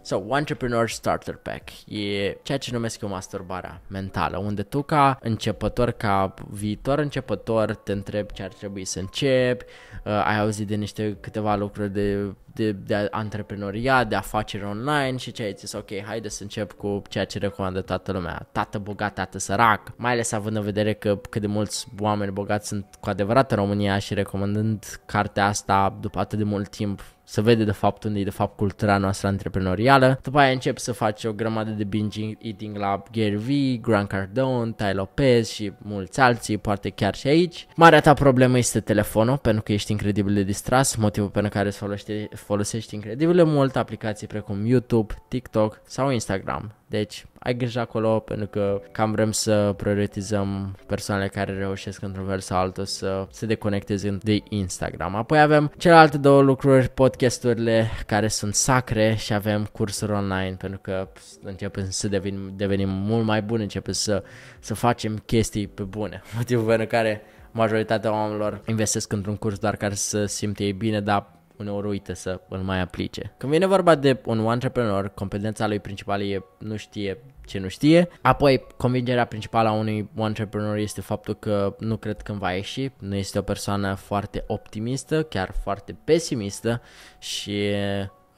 sau Entrepreneur Starter Pack. E ceea ce numesc eu masturbarea mentală, unde tu ca începător, ca viitor începător, te întrebi ce ar trebui să începi, uh, ai auzit de niște câteva lucruri de de, de antreprenoria, de afaceri online și ce ai zis, ok, haide să încep cu ceea ce recomandă toată lumea, tată bogat, tată sărac, mai ales având în vedere că cât de mulți oameni bogați sunt cu adevărat în România și recomandând cartea asta după atât de mult timp să vede de fapt unde e de fapt cultura noastră antreprenorială. După aia încep să faci o grămadă de binge eating la Gary V, Grant Cardone, Tai Lopez și mulți alții, poate chiar și aici. Marea ta problemă este telefonul, pentru că ești incredibil de distras, motivul pentru care îți folosești, folosești incredibil de mult aplicații precum YouTube, TikTok sau Instagram. Deci ai grijă acolo pentru că cam vrem să prioritizăm persoanele care reușesc într-un fel sau altul să se deconecteze de Instagram. Apoi avem celelalte două lucruri, podcasturile care sunt sacre și avem cursuri online pentru că începem să devenim, devenim mult mai buni, începem să, să facem chestii pe bune. Motivul pentru care majoritatea oamenilor investesc într-un curs doar care să simte ei bine, dar uneori uită să îl mai aplice. Când vine vorba de un entrepreneur, competența lui principală e nu știe ce nu știe. Apoi, convingerea principală a unui entrepreneur este faptul că nu cred că va ieși, nu este o persoană foarte optimistă, chiar foarte pesimistă și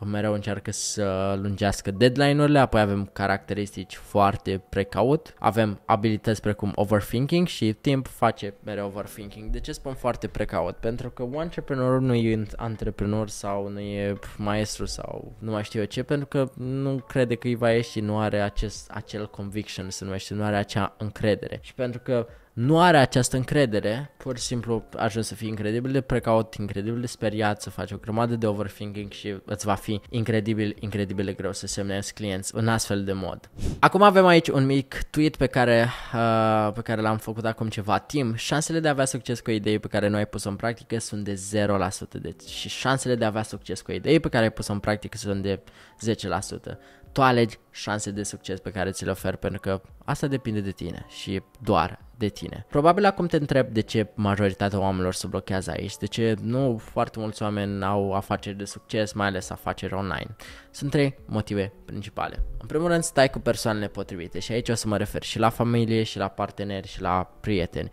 mereu încearcă să lungească deadline-urile, apoi avem caracteristici foarte precaut, avem abilități precum overthinking și timp face mereu overthinking. De ce spun foarte precaut? Pentru că un antreprenor nu e antreprenor sau nu e maestru sau nu mai știu eu ce, pentru că nu crede că îi va ieși, nu are acest, acel conviction, se numește, nu are acea încredere. Și pentru că nu are această încredere, pur și simplu ajuns să fii incredibil de precaut, incredibil de speriat, să faci o grămadă de overthinking și îți va fi incredibil, incredibil de greu să semnezi clienți în astfel de mod. Acum avem aici un mic tweet pe care, uh, pe care l-am făcut acum ceva timp. Șansele de a avea succes cu idei pe care nu ai pus-o în practică sunt de 0%, deci și șansele de a avea succes cu idei pe care ai pus-o în practică sunt de 10% tu alegi șanse de succes pe care ți le ofer pentru că asta depinde de tine și doar de tine. Probabil acum te întreb de ce majoritatea oamenilor se blochează aici, de ce nu foarte mulți oameni au afaceri de succes, mai ales afaceri online. Sunt trei motive principale. În primul rând stai cu persoanele potrivite și aici o să mă refer și la familie, și la parteneri, și la prieteni.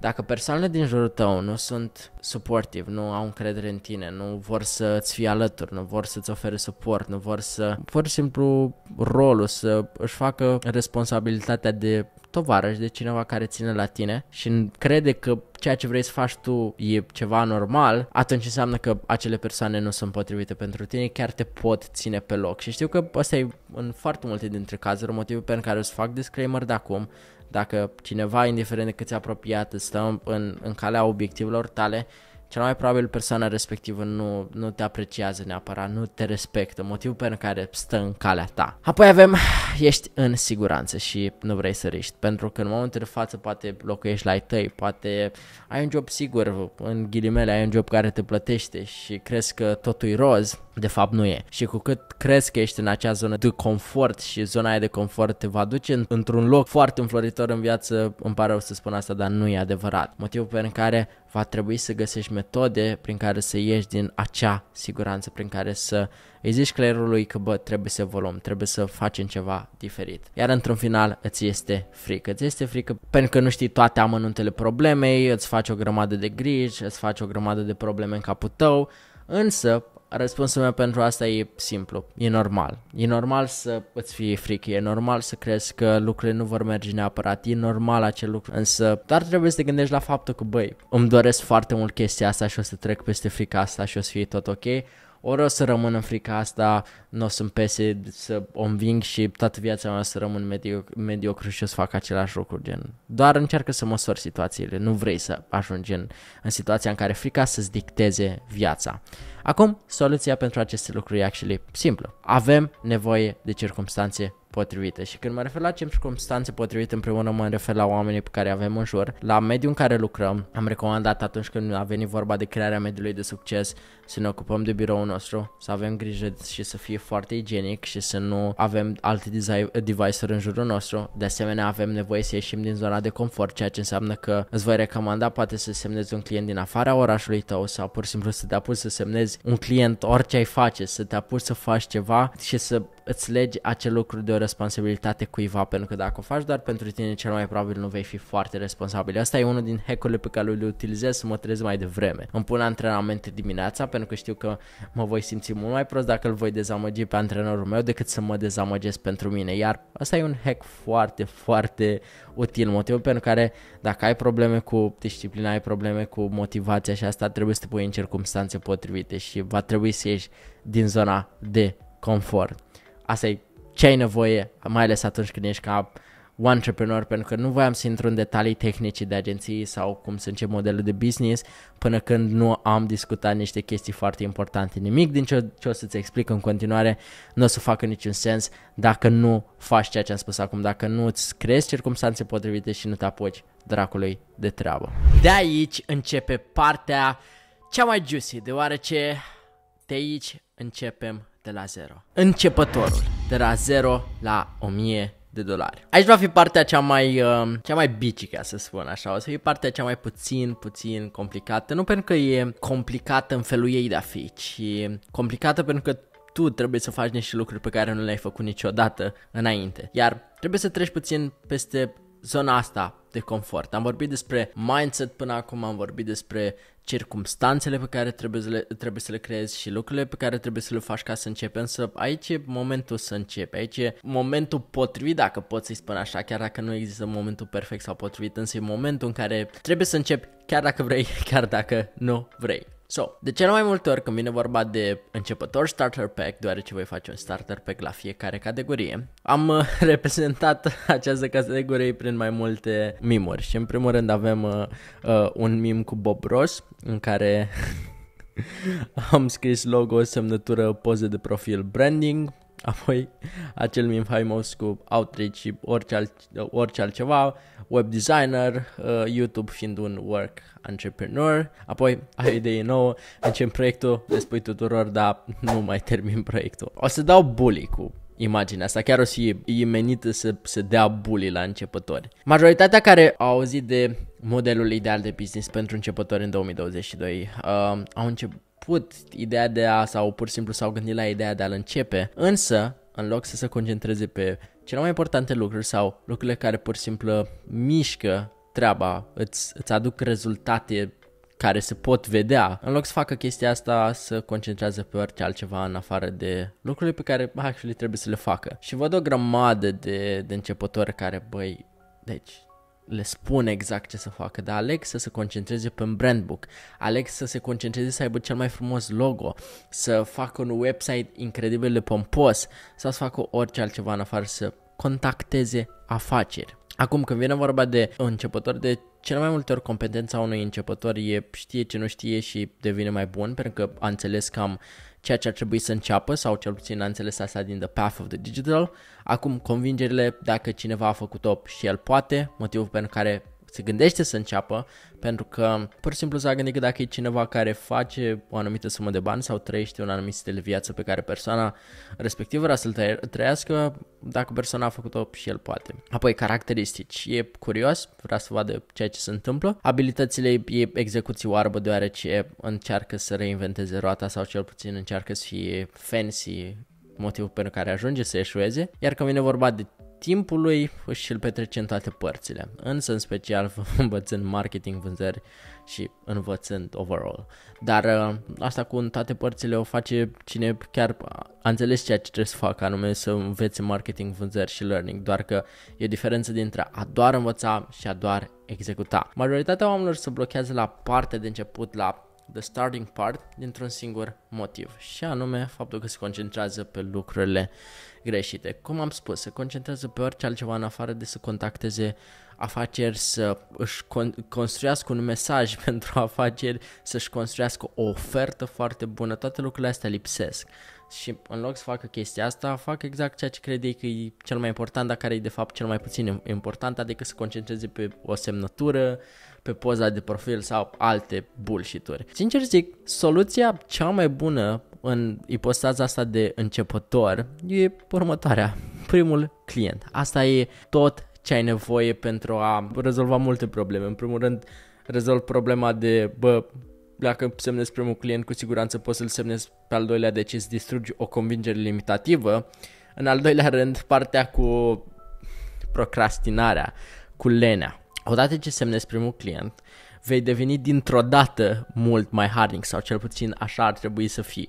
Dacă persoanele din jurul tău nu sunt suportiv, nu au încredere în tine, nu vor să-ți fie alături, nu vor să-ți ofere suport, nu vor să, pur și simplu, rolul, să își facă responsabilitatea de tovarăș, de cineva care ține la tine și crede că ceea ce vrei să faci tu e ceva normal, atunci înseamnă că acele persoane nu sunt potrivite pentru tine, chiar te pot ține pe loc. Și știu că ăsta e în foarte multe dintre cazuri motivul pentru care o să fac disclaimer de acum, dacă cineva, indiferent de cât apropiat, stă în, în calea obiectivelor tale, cel mai probabil persoana respectivă nu, nu te apreciază neapărat, nu te respectă, motivul pentru care stă în calea ta. Apoi avem, ești în siguranță și nu vrei să riști, pentru că în momentul de față poate locuiești la ai tăi, poate ai un job sigur, în ghilimele ai un job care te plătește și crezi că totul e roz, de fapt nu e. Și cu cât crezi că ești în acea zonă de confort și zona aia de confort te va duce într-un loc foarte înfloritor în viață, îmi pare rău să spun asta, dar nu e adevărat. Motivul pentru care va trebui să găsești metode prin care să ieși din acea siguranță, prin care să îi zici clerului că bă, trebuie să evoluăm, trebuie să facem ceva diferit. Iar într-un final îți este frică. Îți este frică pentru că nu știi toate amănuntele problemei, îți faci o grămadă de griji, îți faci o grămadă de probleme în capul tău, însă Răspunsul meu pentru asta e simplu, e normal. E normal să îți fie frică, e normal să crezi că lucrurile nu vor merge neapărat, e normal acel lucru, însă dar trebuie să te gândești la faptul că, băi, îmi doresc foarte mult chestia asta și o să trec peste frica asta și o să fie tot ok, ori o să rămân în frica asta, nu o să-mi pese să o înving și toată viața mea să rămân medioc- mediocru și o să fac același lucru, gen. Doar încearcă să măsori situațiile, nu vrei să ajungi în, în situația în care frica să-ți dicteze viața. Acum, soluția pentru aceste lucruri e actually simplă. Avem nevoie de circumstanțe potrivite. Și când mă refer la circunstanțe potrivite, împreună mă refer la oamenii pe care avem în jur, la mediul în care lucrăm. Am recomandat atunci când a venit vorba de crearea mediului de succes să ne ocupăm de biroul nostru, să avem grijă și să fie foarte igienic și să nu avem alte device-uri în jurul nostru. De asemenea, avem nevoie să ieșim din zona de confort, ceea ce înseamnă că îți voi recomanda poate să semnezi un client din afara orașului tău sau pur și simplu să te apuci să semnezi un client orice ai face, să te apuci să faci ceva și să îți legi acel lucru de responsabilitate cuiva, pentru că dacă o faci doar pentru tine, cel mai probabil nu vei fi foarte responsabil. Asta e unul din hackurile pe care le utilizez să mă trez mai devreme. Îmi pun antrenamente dimineața pentru că știu că mă voi simți mult mai prost dacă îl voi dezamăgi pe antrenorul meu decât să mă dezamăgesc pentru mine. Iar asta e un hack foarte, foarte util, motivul pentru care dacă ai probleme cu disciplina, ai probleme cu motivația și asta, trebuie să te pui în circunstanțe potrivite și va trebui să ieși din zona de confort. Asta e ce ai nevoie, mai ales atunci când ești ca entrepreneur, pentru că nu voiam să intru în detalii tehnice de agenții sau cum să încep modelul de business până când nu am discutat niște chestii foarte importante. Nimic din ce, ce o să-ți explic în continuare nu o să facă niciun sens dacă nu faci ceea ce am spus acum, dacă nu îți crezi circumstanțe potrivite și nu te apuci dracului de treabă. De aici începe partea cea mai juicy, deoarece de aici începem de la zero. Începătorul de la 0 la 1000 de dolari. Aici va fi partea cea mai, uh, cea mai bici, ca să spun așa, o să fie partea cea mai puțin, puțin complicată, nu pentru că e complicată în felul ei de a fi, ci complicată pentru că tu trebuie să faci niște lucruri pe care nu le-ai făcut niciodată înainte. Iar trebuie să treci puțin peste zona asta de confort. Am vorbit despre mindset până acum, am vorbit despre circumstanțele pe care trebuie să, le, trebuie să le creezi și lucrurile pe care trebuie să le faci ca să începi. Însă aici e momentul să începi, aici e momentul potrivit, dacă pot să-i spun așa, chiar dacă nu există momentul perfect sau potrivit, însă e momentul în care trebuie să începi chiar dacă vrei, chiar dacă nu vrei. So, de cele mai multe ori când vine vorba de începător starter pack, deoarece voi face un starter pack la fiecare categorie, am uh, reprezentat această categorie prin mai multe mimuri și în primul rând avem uh, uh, un mim cu Bob Ross în care am scris logo, semnătură, poze de profil, branding, apoi acel mim faimos cu outreach și orice, alt, orice altceva, web designer, uh, YouTube fiind un work entrepreneur, apoi ai o idee nouă, încep proiectul, le spui tuturor, dar nu mai termin proiectul. O să dau bully cu imaginea asta, chiar o să fie menită să, să dea bully la începători. Majoritatea care au auzit de modelul ideal de business pentru începători în 2022 uh, au început ideea de a, sau pur și simplu s-au gândit la ideea de a-l începe, însă în loc să se concentreze pe cele mai importante lucruri sau lucrurile care pur și simplu mișcă treaba, îți, îți aduc rezultate care se pot vedea. În loc să facă chestia asta, să concentrează pe orice altceva în afară de lucrurile pe care actually trebuie să le facă. Și văd o grămadă de, de începători care, băi, deci le spune exact ce să facă, dar aleg să se concentreze pe un brand book, aleg să se concentreze să aibă cel mai frumos logo, să facă un website incredibil de pompos sau să facă orice altceva în afară să contacteze afaceri. Acum, când vine vorba de începător, de cel mai multe ori competența unui începător e știe ce nu știe și devine mai bun, pentru că a înțeles cam ceea ce ar trebui să înceapă sau cel puțin a înțeles asta din The Path of the Digital. Acum convingerile, dacă cineva a făcut-o și el poate, motivul pentru care se gândește să înceapă, pentru că pur și simplu s-a gândit că dacă e cineva care face o anumită sumă de bani sau trăiește un anumit stil de viață pe care persoana respectivă vrea să-l trăiască, dacă persoana a făcut-o și el poate. Apoi caracteristici, e curios, vrea să vadă ceea ce se întâmplă, abilitățile e execuții oarbă deoarece încearcă să reinventeze roata sau cel puțin încearcă să fie fancy motivul pentru care ajunge să eșueze, iar când vine vorba de timpului și îl petrece în toate părțile, însă în special învățând marketing, vânzări și învățând overall. Dar uh, asta cu toate părțile o face cine chiar a înțeles ceea ce trebuie să facă, anume să învețe marketing, vânzări și learning, doar că e o diferență dintre a doar învăța și a doar executa. Majoritatea oamenilor se blochează la partea de început, la the starting part dintr-un singur motiv și anume faptul că se concentrează pe lucrurile greșite. Cum am spus, se concentrează pe orice altceva în afară de să contacteze afaceri, să își con- construiască un mesaj pentru afaceri, să-și construiască o ofertă foarte bună, toate lucrurile astea lipsesc. Și în loc să facă chestia asta, fac exact ceea ce crede că e cel mai important, dar care e de fapt cel mai puțin important, adică să concentreze pe o semnătură, pe poza de profil sau alte bullshit-uri. Sincer zic, soluția cea mai bună în ipostaza asta de începător e următoarea. Primul client. Asta e tot ce ai nevoie pentru a rezolva multe probleme. În primul rând, rezolv problema de, bă, dacă semnezi primul client, cu siguranță poți să-l semnezi pe al doilea, deci îți distrugi o convingere limitativă. În al doilea rând, partea cu procrastinarea, cu lenea odată ce semnezi primul client, vei deveni dintr-o dată mult mai harding sau cel puțin așa ar trebui să fii.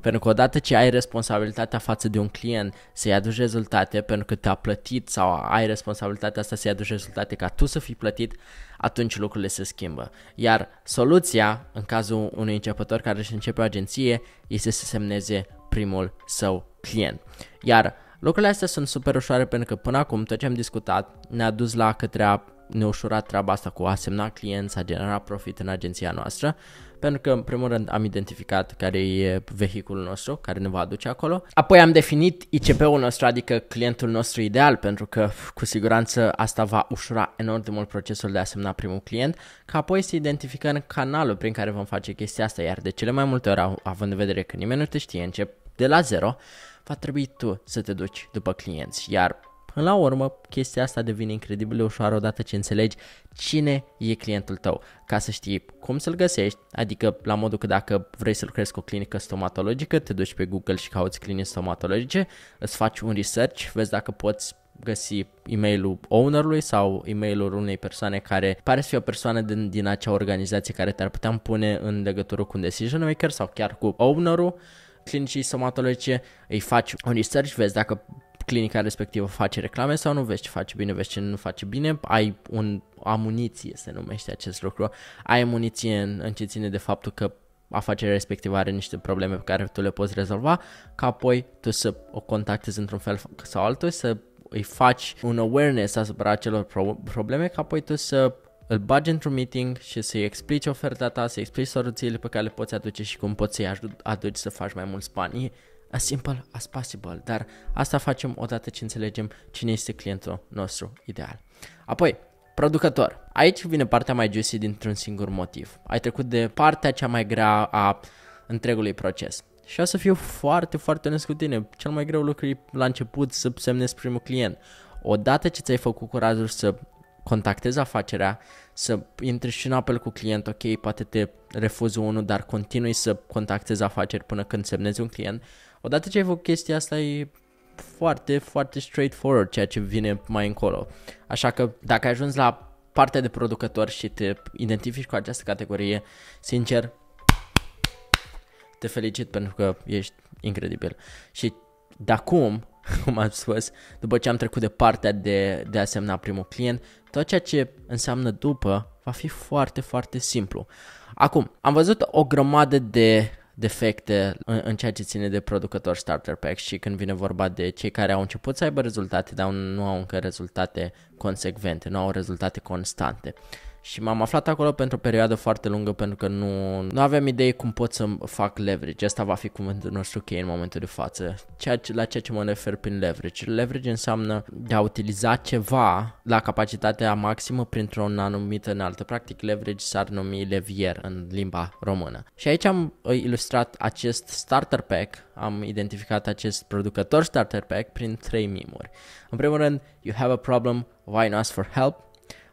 Pentru că odată ce ai responsabilitatea față de un client să-i aduci rezultate pentru că te-a plătit sau ai responsabilitatea asta să-i aduci rezultate ca tu să fii plătit, atunci lucrurile se schimbă. Iar soluția în cazul unui începător care își începe o agenție este să semneze primul său client. Iar Lucrurile astea sunt super ușoare pentru că până acum tot ce am discutat ne-a dus la către a ne ușura treaba asta cu a semna clienți, a genera profit în agenția noastră, pentru că în primul rând am identificat care e vehiculul nostru care ne va aduce acolo. Apoi am definit ICP-ul nostru, adică clientul nostru ideal, pentru că cu siguranță asta va ușura enorm de mult procesul de a semna primul client, ca apoi să identificăm canalul prin care vom face chestia asta, iar de cele mai multe ori, având în vedere că nimeni nu te știe, încep de la zero, va trebui tu să te duci după clienți, iar Până la urmă, chestia asta devine incredibil de ușoară odată ce înțelegi cine e clientul tău, ca să știi cum să-l găsești, adică la modul că dacă vrei să lucrezi cu o clinică stomatologică, te duci pe Google și cauți clinici stomatologice, îți faci un research, vezi dacă poți găsi e-mailul ownerului sau e-mailul unei persoane care pare să fie o persoană din, din acea organizație care te-ar putea pune în legătură cu un decision maker sau chiar cu ownerul clinicii somatologice, îi faci un research, vezi dacă clinica respectivă face reclame sau nu, vezi ce face bine, vezi ce nu face bine, ai un amuniție, se numește acest lucru, ai amuniție în, în ce ține de faptul că afacerea respectivă are niște probleme pe care tu le poți rezolva, ca apoi tu să o contactezi într-un fel sau altul, să îi faci un awareness asupra acelor pro- probleme, ca apoi tu să îl bagi într-un meeting și să-i explici oferta ta, să-i explici soluțiile pe care le poți aduce și cum poți să-i aduci să faci mai mulți bani. E as simple as possible, dar asta facem odată ce înțelegem cine este clientul nostru ideal. Apoi, producător. Aici vine partea mai juicy dintr-un singur motiv. Ai trecut de partea cea mai grea a întregului proces. Și o să fiu foarte, foarte onest cu tine. Cel mai greu lucru e la început să semnezi primul client. Odată ce ți-ai făcut curajul să contactezi afacerea, să intri și în apel cu client, ok, poate te refuzi unul, dar continui să contactezi afaceri până când semnezi un client. Odată ce ai făcut chestia asta, e foarte, foarte straightforward ceea ce vine mai încolo. Așa că dacă ai ajuns la partea de producător și te identifici cu această categorie, sincer, te felicit pentru că ești incredibil. Și de acum cum am spus, după ce am trecut de partea de, de a semna primul client, tot ceea ce înseamnă după va fi foarte, foarte simplu. Acum, am văzut o grămadă de defecte în, în ceea ce ține de producător starter pack și când vine vorba de cei care au început să aibă rezultate, dar nu au încă rezultate consecvente, nu au rezultate constante. Și m-am aflat acolo pentru o perioadă foarte lungă pentru că nu, nu aveam idei cum pot să fac leverage. Asta va fi cuvântul nostru cheie în momentul de față. Ceea ce, la ceea ce mă refer prin leverage. Leverage înseamnă de a utiliza ceva la capacitatea maximă printr-o anumită înaltă. Practic leverage s-ar numi levier în limba română. Și aici am uh, ilustrat acest starter pack, am identificat acest producător starter pack prin trei mimuri. În primul rând, you have a problem, why not ask for help?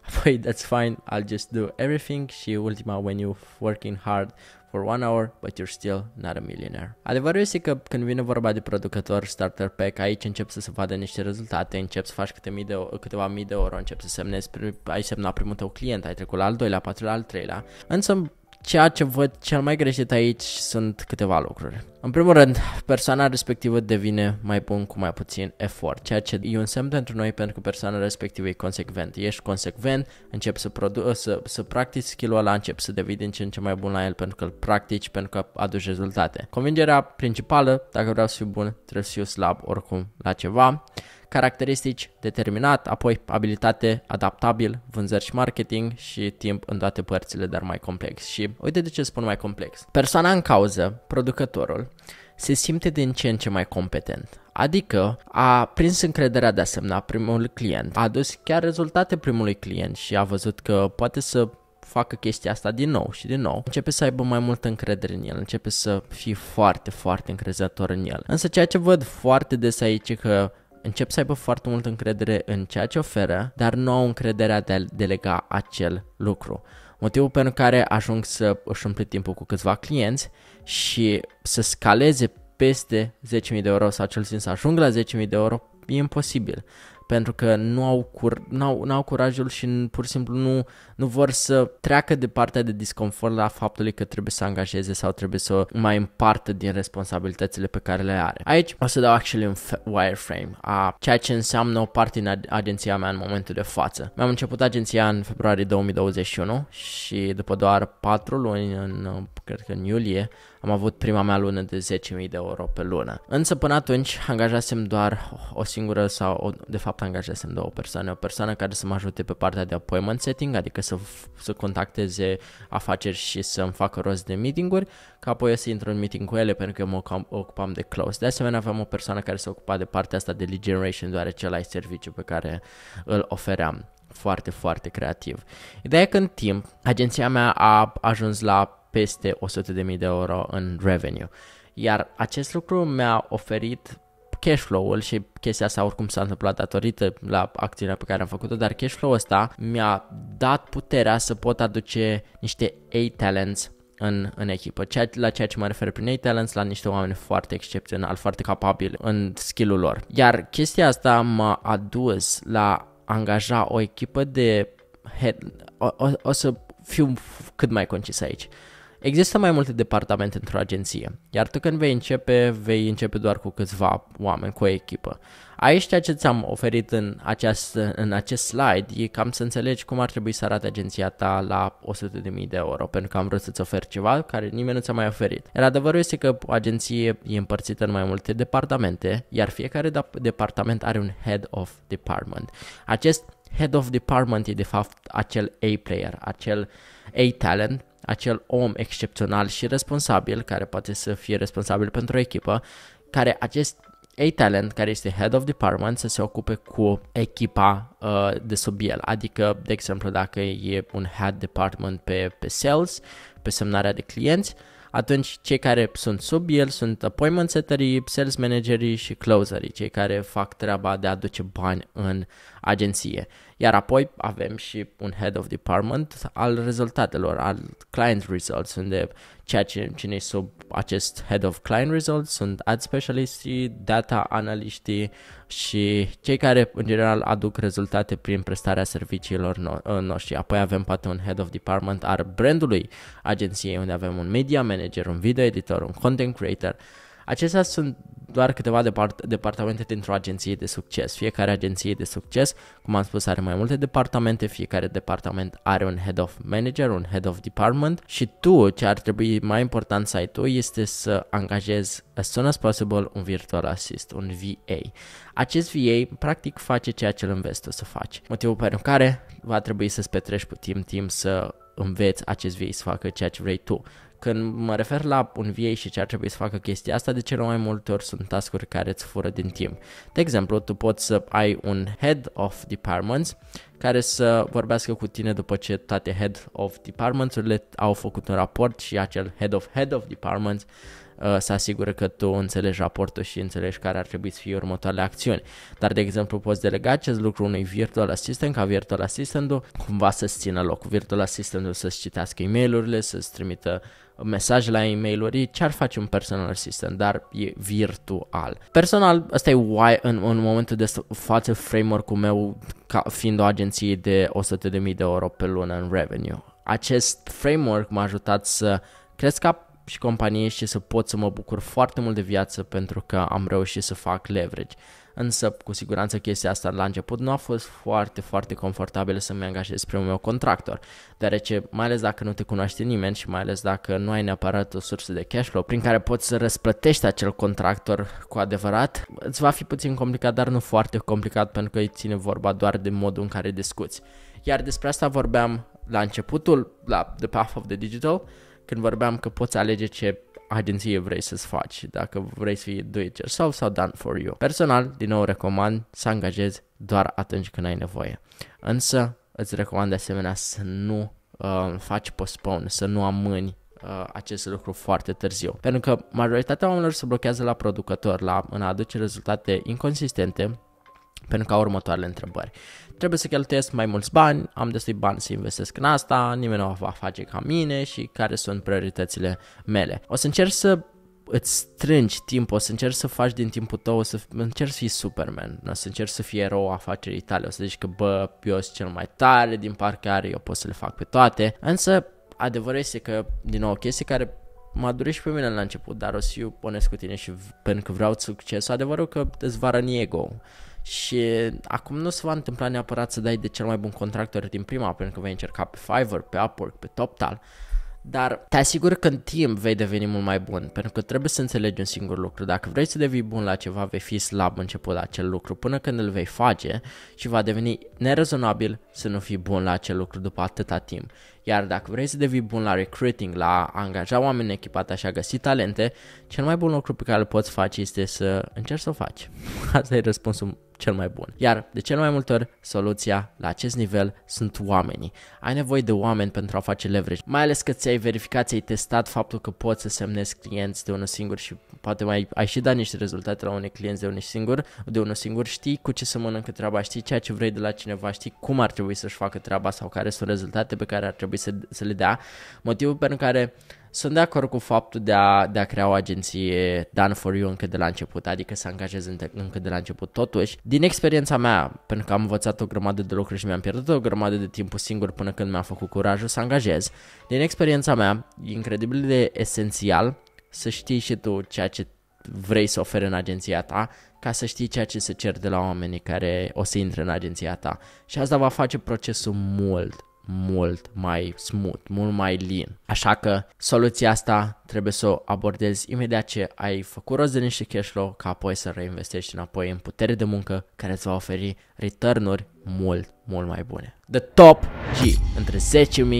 But păi, that's fine, I'll just do everything și ultima when you working hard for one hour, but you're still not a millionaire. Adevărul este că când vine vorba de producător starter pack, aici încep să se vadă niște rezultate, încep să faci câte mii de, câteva mii de euro, încep să semnezi, ai semnat primul tău client, ai trecut la al doilea, patrulea, al treilea. Însă Ceea ce văd cel mai greșit aici sunt câteva lucruri. În primul rând, persoana respectivă devine mai bun cu mai puțin efort, ceea ce e un semn pentru noi pentru că persoana respectivă e consecvent. Ești consecvent, începi să, produ- să, să practici skill-ul ăla, începi să devii din ce în ce mai bun la el pentru că îl practici, pentru că aduci rezultate. Convingerea principală, dacă vreau să fiu bun, trebuie să fiu slab oricum la ceva caracteristici, determinat, apoi abilitate, adaptabil, vânzări și marketing și timp în toate părțile, dar mai complex. Și uite de ce spun mai complex. Persoana în cauză, producătorul, se simte din ce în ce mai competent. Adică a prins încrederea de asemenea primul client, a adus chiar rezultate primului client și a văzut că poate să facă chestia asta din nou și din nou, începe să aibă mai multă încredere în el, începe să fie foarte, foarte încrezător în el. Însă ceea ce văd foarte des aici e că încep să aibă foarte mult încredere în ceea ce oferă, dar nu au încrederea de a delega acel lucru. Motivul pentru care ajung să își umple timpul cu câțiva clienți și să scaleze peste 10.000 de euro sau cel puțin să ajung la 10.000 de euro e imposibil pentru că nu au, cur- n-au, n-au curajul și pur și simplu nu, nu vor să treacă de partea de disconfort la faptului că trebuie să angajeze sau trebuie să mai împartă din responsabilitățile pe care le are. Aici o să dau actually un wireframe a ceea ce înseamnă o parte din agenția mea în momentul de față. Mi-am început agenția în februarie 2021 și după doar 4 luni, în, uh, cred că în iulie, am avut prima mea lună de 10.000 de euro pe lună. Însă până atunci angajasem doar o singură sau, o, de fapt angajasem două persoane, o persoană care să mă ajute pe partea de appointment setting, adică să, să contacteze afaceri și să-mi facă rost de meeting-uri, ca apoi eu să intru în meeting cu ele pentru că eu mă ocupam de close. De asemenea aveam o persoană care se ocupa de partea asta de lead generation, deoarece la serviciu pe care îl ofeream foarte, foarte creativ. Ideea e că în timp, agenția mea a ajuns la peste 100.000 de euro în revenue. Iar acest lucru mi-a oferit cash flow-ul și chestia asta oricum s-a întâmplat datorită la acțiunea pe care am făcut-o, dar cash flow-ul ăsta mi-a dat puterea să pot aduce niște A-talents în, în echipă. Ceea, la ceea ce mă refer prin A-Talents, la niște oameni foarte excepționali, foarte capabili în skill-ul lor. Iar chestia asta m-a adus la angaja o echipă de head... O, o, o să fiu cât mai concis aici. Există mai multe departamente într-o agenție, iar tu când vei începe, vei începe doar cu câțiva oameni, cu o echipă. Aici ceea ce ți-am oferit în, aceast, în acest slide e cam să înțelegi cum ar trebui să arate agenția ta la 100.000 de euro, pentru că am vrut să-ți ofer ceva care nimeni nu ți-a mai oferit. Iar adevărul este că o agenție e împărțită în mai multe departamente, iar fiecare departament are un head of department. Acest head of department e de fapt acel A-player, acel A-talent acel om excepțional și responsabil, care poate să fie responsabil pentru o echipă, care acest A-Talent, care este Head of Department, să se ocupe cu echipa uh, de sub el. Adică, de exemplu, dacă e un Head Department pe, pe Sales, pe semnarea de clienți, uh, atunci cei care sunt sub el sunt appointment setterii, sales managerii și closerii, cei care fac treaba de a aduce bani în agenție. Iar apoi avem și un head of department al rezultatelor, al client results, unde ceea ce cine sub acest head of client results sunt ad specialiștii, data analiștii, și cei care în general aduc rezultate prin prestarea serviciilor no- ă, noștri. Apoi avem poate un head of department al brandului agenției unde avem un media manager, un video editor, un content creator, Acestea sunt doar câteva depart- departamente dintr-o agenție de succes. Fiecare agenție de succes, cum am spus, are mai multe departamente, fiecare departament are un head of manager, un head of department și tu, ce ar trebui mai important să ai tu, este să angajezi as soon as possible un virtual assist, un VA. Acest VA practic face ceea ce îl înveți tu să faci. Motivul pentru care va trebui să-ți petrești puțin timp să înveți acest VA să facă ceea ce vrei tu. Când mă refer la un VA și ce ar trebui să facă chestia asta, de cele mai multe ori sunt tascuri care îți fură din timp. De exemplu, tu poți să ai un head of departments care să vorbească cu tine după ce toate head of departments-urile au făcut un raport și acel head of head of departments Uh, să asigură că tu înțelegi raportul și înțelegi care ar trebui să fie următoarele acțiuni. Dar, de exemplu, poți delega acest lucru unui virtual assistant ca virtual assistant cumva să-ți țină locul. Virtual assistant să-ți citească e mail să-ți trimită mesaj la e-mail-uri, ce ar face un personal assistant, dar e virtual. Personal, asta e why în, în momentul de față framework-ul meu ca fiind o agenție de 100.000 de euro pe lună în revenue. Acest framework m-a ajutat să cresc ca și companie și să pot să mă bucur foarte mult de viață pentru că am reușit să fac leverage. Însă, cu siguranță, chestia asta la început nu a fost foarte, foarte confortabilă să-mi angajez spre un meu contractor, deoarece, mai ales dacă nu te cunoaște nimeni și mai ales dacă nu ai neapărat o sursă de cash flow prin care poți să răsplătești acel contractor cu adevărat, îți va fi puțin complicat, dar nu foarte complicat pentru că îi ține vorba doar de modul în care discuți. Iar despre asta vorbeam la începutul, la The Path of the Digital, când vorbeam că poți alege ce agenție vrei să-ți faci, dacă vrei să fii do it yourself sau done for you. Personal, din nou recomand să angajezi doar atunci când ai nevoie. Însă, îți recomand de asemenea să nu uh, faci postpone, să nu amâni uh, acest lucru foarte târziu. Pentru că majoritatea oamenilor se blochează la producător, la în a aduce rezultate inconsistente pentru ca următoarele întrebări. Trebuie să cheltuiesc mai mulți bani, am destui bani să investesc în asta, nimeni nu o va face ca mine și care sunt prioritățile mele. O să încerc să îți strângi timp, o să încerci să faci din timpul tău, o să încerci să fii Superman, o să încerci să fii erou afacerii tale, o să zici că bă, eu sunt cel mai tare din parcare, eu pot să le fac pe toate, însă adevărul este că, din nou, o chestie care m-a dorit și pe mine la început, dar o să fiu onest cu tine și pentru că vreau succes, adevărul că îți va răni ego și acum nu se va întâmpla neapărat să dai de cel mai bun contractor din prima, pentru că vei încerca pe Fiverr, pe Upwork, pe TopTal, dar te asigur că în timp vei deveni mult mai bun, pentru că trebuie să înțelegi un singur lucru. Dacă vrei să devii bun la ceva, vei fi slab început la acel lucru până când îl vei face și va deveni nerezonabil să nu fii bun la acel lucru după atâta timp. Iar dacă vrei să devii bun la recruiting, la a angaja oameni în echipa ta și a găsi talente, cel mai bun lucru pe care îl poți face este să încerci să o faci. Asta e răspunsul cel mai bun. Iar de cel mai multe ori, soluția la acest nivel sunt oamenii. Ai nevoie de oameni pentru a face leverage, mai ales că ți-ai verificat, ți-ai testat faptul că poți să semnezi clienți de unul singur și poate mai ai și da niște rezultate la unei clienți de unul singur, de unul singur, știi cu ce să mănâncă treaba, știi ceea ce vrei de la cineva, știi cum ar trebui să-și facă treaba sau care sunt rezultate pe care ar trebui să, să le dea. Motivul pentru care sunt de acord cu faptul de a, de a crea o agenție done for you încă de la început, adică să angajezi încă de la început. Totuși, din experiența mea, pentru că am învățat o grămadă de lucruri și mi-am pierdut o grămadă de timp singur până când mi-am făcut curajul să angajez, din experiența mea, e incredibil de esențial să știi și tu ceea ce vrei să oferi în agenția ta, ca să știi ceea ce se cer de la oamenii care o să intre în agenția ta. Și asta va face procesul mult, mult mai smooth, mult mai lean. Așa că soluția asta trebuie să o abordezi imediat ce ai făcut rost de niște cash flow ca apoi să reinvestești înapoi în putere de muncă care îți va oferi return-uri mult, mult mai bune. The Top G între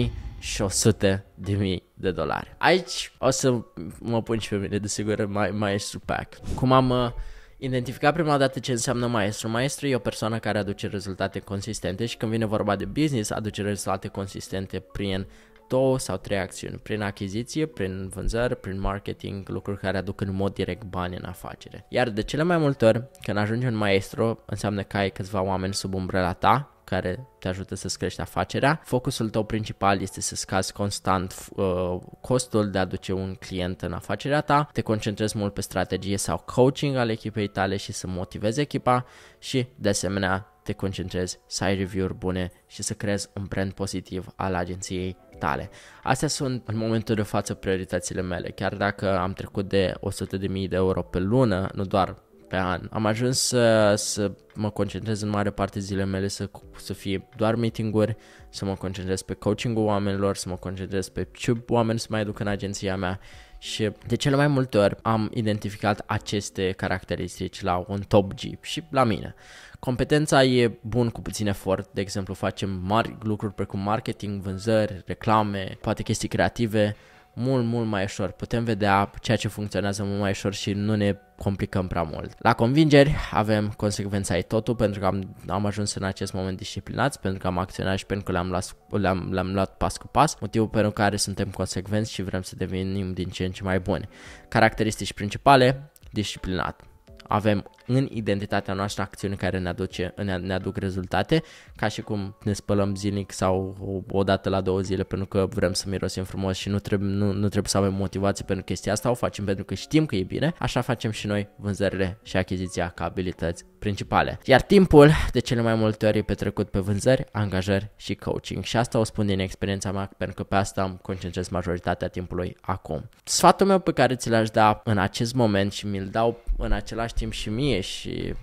10.000 și 100 de mii de dolari. Aici o să mă pun și pe mine, desigur, mai, maestru pack. Cum am uh, identificat prima dată ce înseamnă maestru. Maestru e o persoană care aduce rezultate consistente și când vine vorba de business, aduce rezultate consistente prin două sau trei acțiuni, prin achiziție, prin vânzări, prin marketing, lucruri care aduc în mod direct bani în afacere. Iar de cele mai multe ori, când ajungi un maestru, înseamnă că ai câțiva oameni sub umbrela ta care te ajută să crești afacerea. Focusul tău principal este să scazi constant uh, costul de a duce un client în afacerea ta, te concentrezi mult pe strategie sau coaching al echipei tale și să motivezi echipa și, de asemenea, te concentrezi să ai review-uri bune și să creezi un brand pozitiv al agenției tale. Astea sunt în momentul de față prioritățile mele, chiar dacă am trecut de 100.000 de euro pe lună, nu doar pe an. Am ajuns să, să mă concentrez în mare parte zilele mele să, să fie doar meeting-uri, să mă concentrez pe coaching-ul oamenilor, să mă concentrez pe ce oameni să mai aduc în agenția mea și de cele mai multe ori am identificat aceste caracteristici la un top G și la mine. Competența e bun cu puțin efort, de exemplu facem mari lucruri precum marketing, vânzări, reclame, poate chestii creative, mult, mult mai ușor. Putem vedea ceea ce funcționează mult mai ușor și nu ne complicăm prea mult. La convingeri avem consecvența ai totul pentru că am, am ajuns în acest moment disciplinați, pentru că am acționat și pentru că le-am luat, le-am, le-am luat pas cu pas, motivul pentru care suntem consecvenți și vrem să devenim din ce în ce mai buni. Caracteristici principale, disciplinat avem în identitatea noastră acțiuni care ne, aduce, ne, ne aduc rezultate, ca și cum ne spălăm zilnic sau o, o dată la două zile pentru că vrem să mirosim frumos și nu trebuie, nu, nu trebuie să avem motivație pentru chestia asta, o facem pentru că știm că e bine, așa facem și noi vânzările și achiziția ca abilități principale. Iar timpul de cele mai multe ori e petrecut pe vânzări, angajări și coaching și asta o spun din experiența mea pentru că pe asta îmi concentrez majoritatea timpului acum. Sfatul meu pe care ți l-aș da în acest moment și mi-l dau în același timp și mie și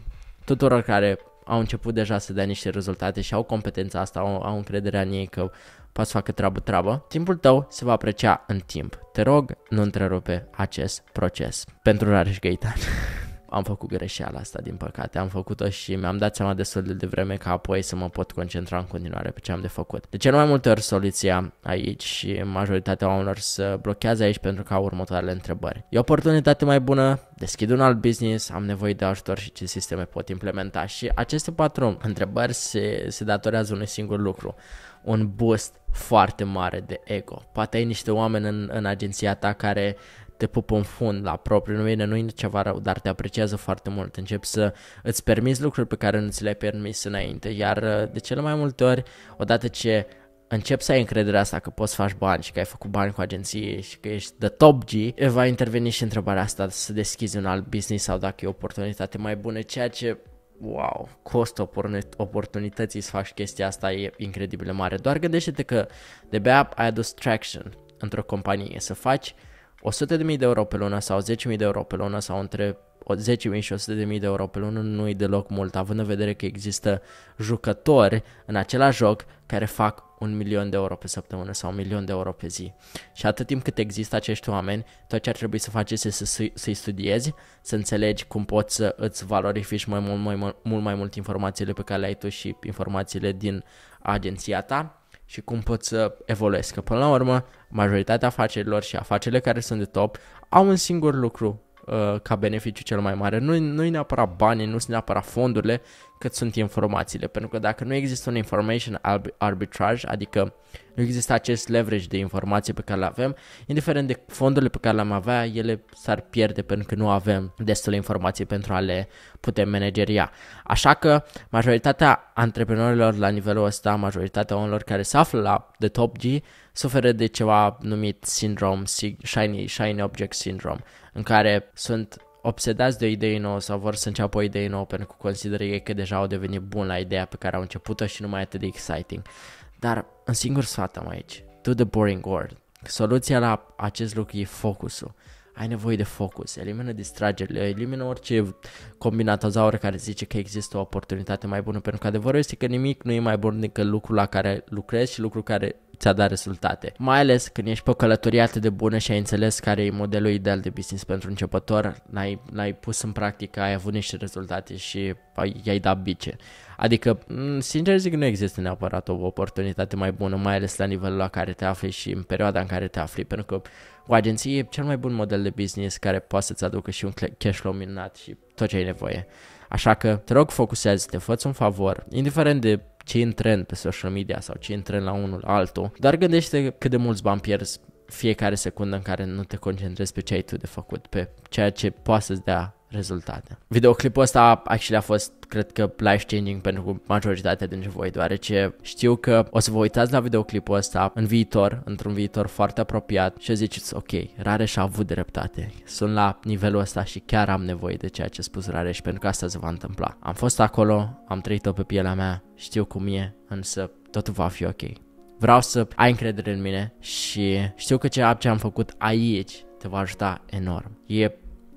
tuturor care au început deja să dea niște rezultate și au competența asta, au, au încrederea în ei că poți să facă treabă treabă, timpul tău se va aprecia în timp. Te rog, nu întrerupe acest proces. Pentru Rareș Gaitan. am făcut greșeala asta, din păcate. Am făcut-o și mi-am dat seama destul de devreme ca apoi să mă pot concentra în continuare pe ce am de făcut. De cel mai multe ori soluția aici și majoritatea oamenilor se blochează aici pentru că au următoarele întrebări. E o oportunitate mai bună? Deschid un alt business? Am nevoie de ajutor și ce sisteme pot implementa? Și aceste patru întrebări se, se datorează unui singur lucru. Un boost foarte mare de ego. Poate ai niște oameni în, în agenția ta care te pupă în fund la propriu, nu e, nu e ceva rău, dar te apreciază foarte mult, încep să îți permiți lucruri pe care nu ți le-ai permis înainte, iar uh, de cele mai multe ori, odată ce încep să ai încrederea asta că poți faci bani și că ai făcut bani cu agenție și că ești de top G, va interveni și întrebarea asta să deschizi un alt business sau dacă e o oportunitate mai bună, ceea ce wow, costul oportunității să faci chestia asta e incredibil de mare. Doar gândește-te că de bea ai adus traction într-o companie, să faci 100.000 de euro pe lună sau 10.000 de euro pe lună sau între 10.000 și 100.000 de euro pe lună nu e deloc mult, având în vedere că există jucători în același joc care fac un milion de euro pe săptămână sau un milion de euro pe zi. Și atât timp cât există acești oameni, tot ce ar trebui să faci este să, i studiezi, să înțelegi cum poți să îți valorifici mai mult mai, mult mai mult informațiile pe care le ai tu și informațiile din agenția ta și cum pot să evoluez. Că până la urmă, majoritatea afacerilor și afacerile care sunt de top au un singur lucru Uh, ca beneficiu cel mai mare. Nu, nu-i neapărat banii, nu sunt neapărat fondurile, cât sunt informațiile. Pentru că dacă nu există un information arbitrage, adică nu există acest leverage de informație pe care le avem, indiferent de fondurile pe care le-am avea, ele s-ar pierde pentru că nu avem destule informații pentru a le putem manageria. Așa că majoritatea antreprenorilor la nivelul ăsta, majoritatea oamenilor care se află la The Top G, suferă de ceva numit sindrom, Shiny, Shiny Object Syndrome, în care sunt obsedați de o idee nouă sau vor să înceapă o idee nouă pentru că consideră ei că deja au devenit bun la ideea pe care au început-o și nu mai e atât de exciting. Dar un singur sfat am aici. Do the boring word. Soluția la acest lucru e focusul. Ai nevoie de focus, elimină distragerile, elimină orice combinatozaură care zice că există o oportunitate mai bună, pentru că adevărul este că nimic nu e mai bun decât lucrul la care lucrezi și lucrul care ți-a dat rezultate. Mai ales când ești pe o călătorie atât de bună și ai înțeles care e modelul ideal de business pentru începător, l-ai, ai pus în practică, ai avut niște rezultate și i-ai dat bice. Adică, mm, sincer zic, nu există neapărat o oportunitate mai bună, mai ales la nivelul la care te afli și în perioada în care te afli, pentru că o agenție e cel mai bun model de business care poate să-ți aducă și un cash flow minunat și tot ce ai nevoie. Așa că te rog focusează-te, fă un favor, indiferent de ce e în trend pe social media sau ce e în trend la unul altul, dar gândește cât de mulți bani pierzi fiecare secundă în care nu te concentrezi pe ce ai tu de făcut, pe ceea ce poate să-ți dea rezultate. Videoclipul ăsta actually a fost, cred că, life-changing pentru majoritatea dintre voi, deoarece știu că o să vă uitați la videoclipul ăsta în viitor, într-un viitor foarte apropiat și ziceți, ok, Rareș a avut dreptate, sunt la nivelul ăsta și chiar am nevoie de ceea ce a spus Rareș pentru că asta se va întâmpla. Am fost acolo, am trăit-o pe pielea mea, știu cum e, însă totul va fi ok. Vreau să ai încredere în mine și știu că ceea ce am făcut aici te va ajuta enorm. E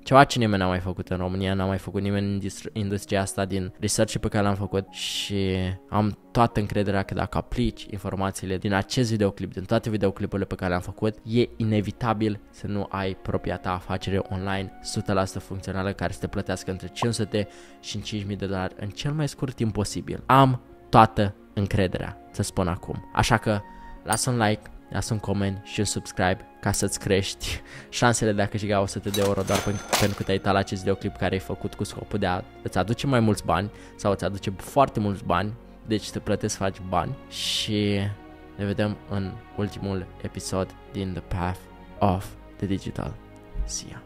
ceva ce nimeni n-a mai făcut în România, n-a mai făcut nimeni în industria asta din research pe care l-am făcut și am toată încrederea că dacă aplici informațiile din acest videoclip, din toate videoclipurile pe care le-am făcut, e inevitabil să nu ai propria ta afacere online 100% funcțională care să te plătească între 500 și 5000 de dolari în cel mai scurt timp posibil. Am toată încrederea, să spun acum. Așa că lasă un like, lasă un coment și un subscribe ca să-ți crești șansele de a câștiga 100 de euro doar pentru că te-ai uitat la acest videoclip care e făcut cu scopul de a îți aduce mai mulți bani sau îți aduce foarte mulți bani, deci te plătesc să faci bani și ne vedem în ultimul episod din The Path of the Digital. See ya!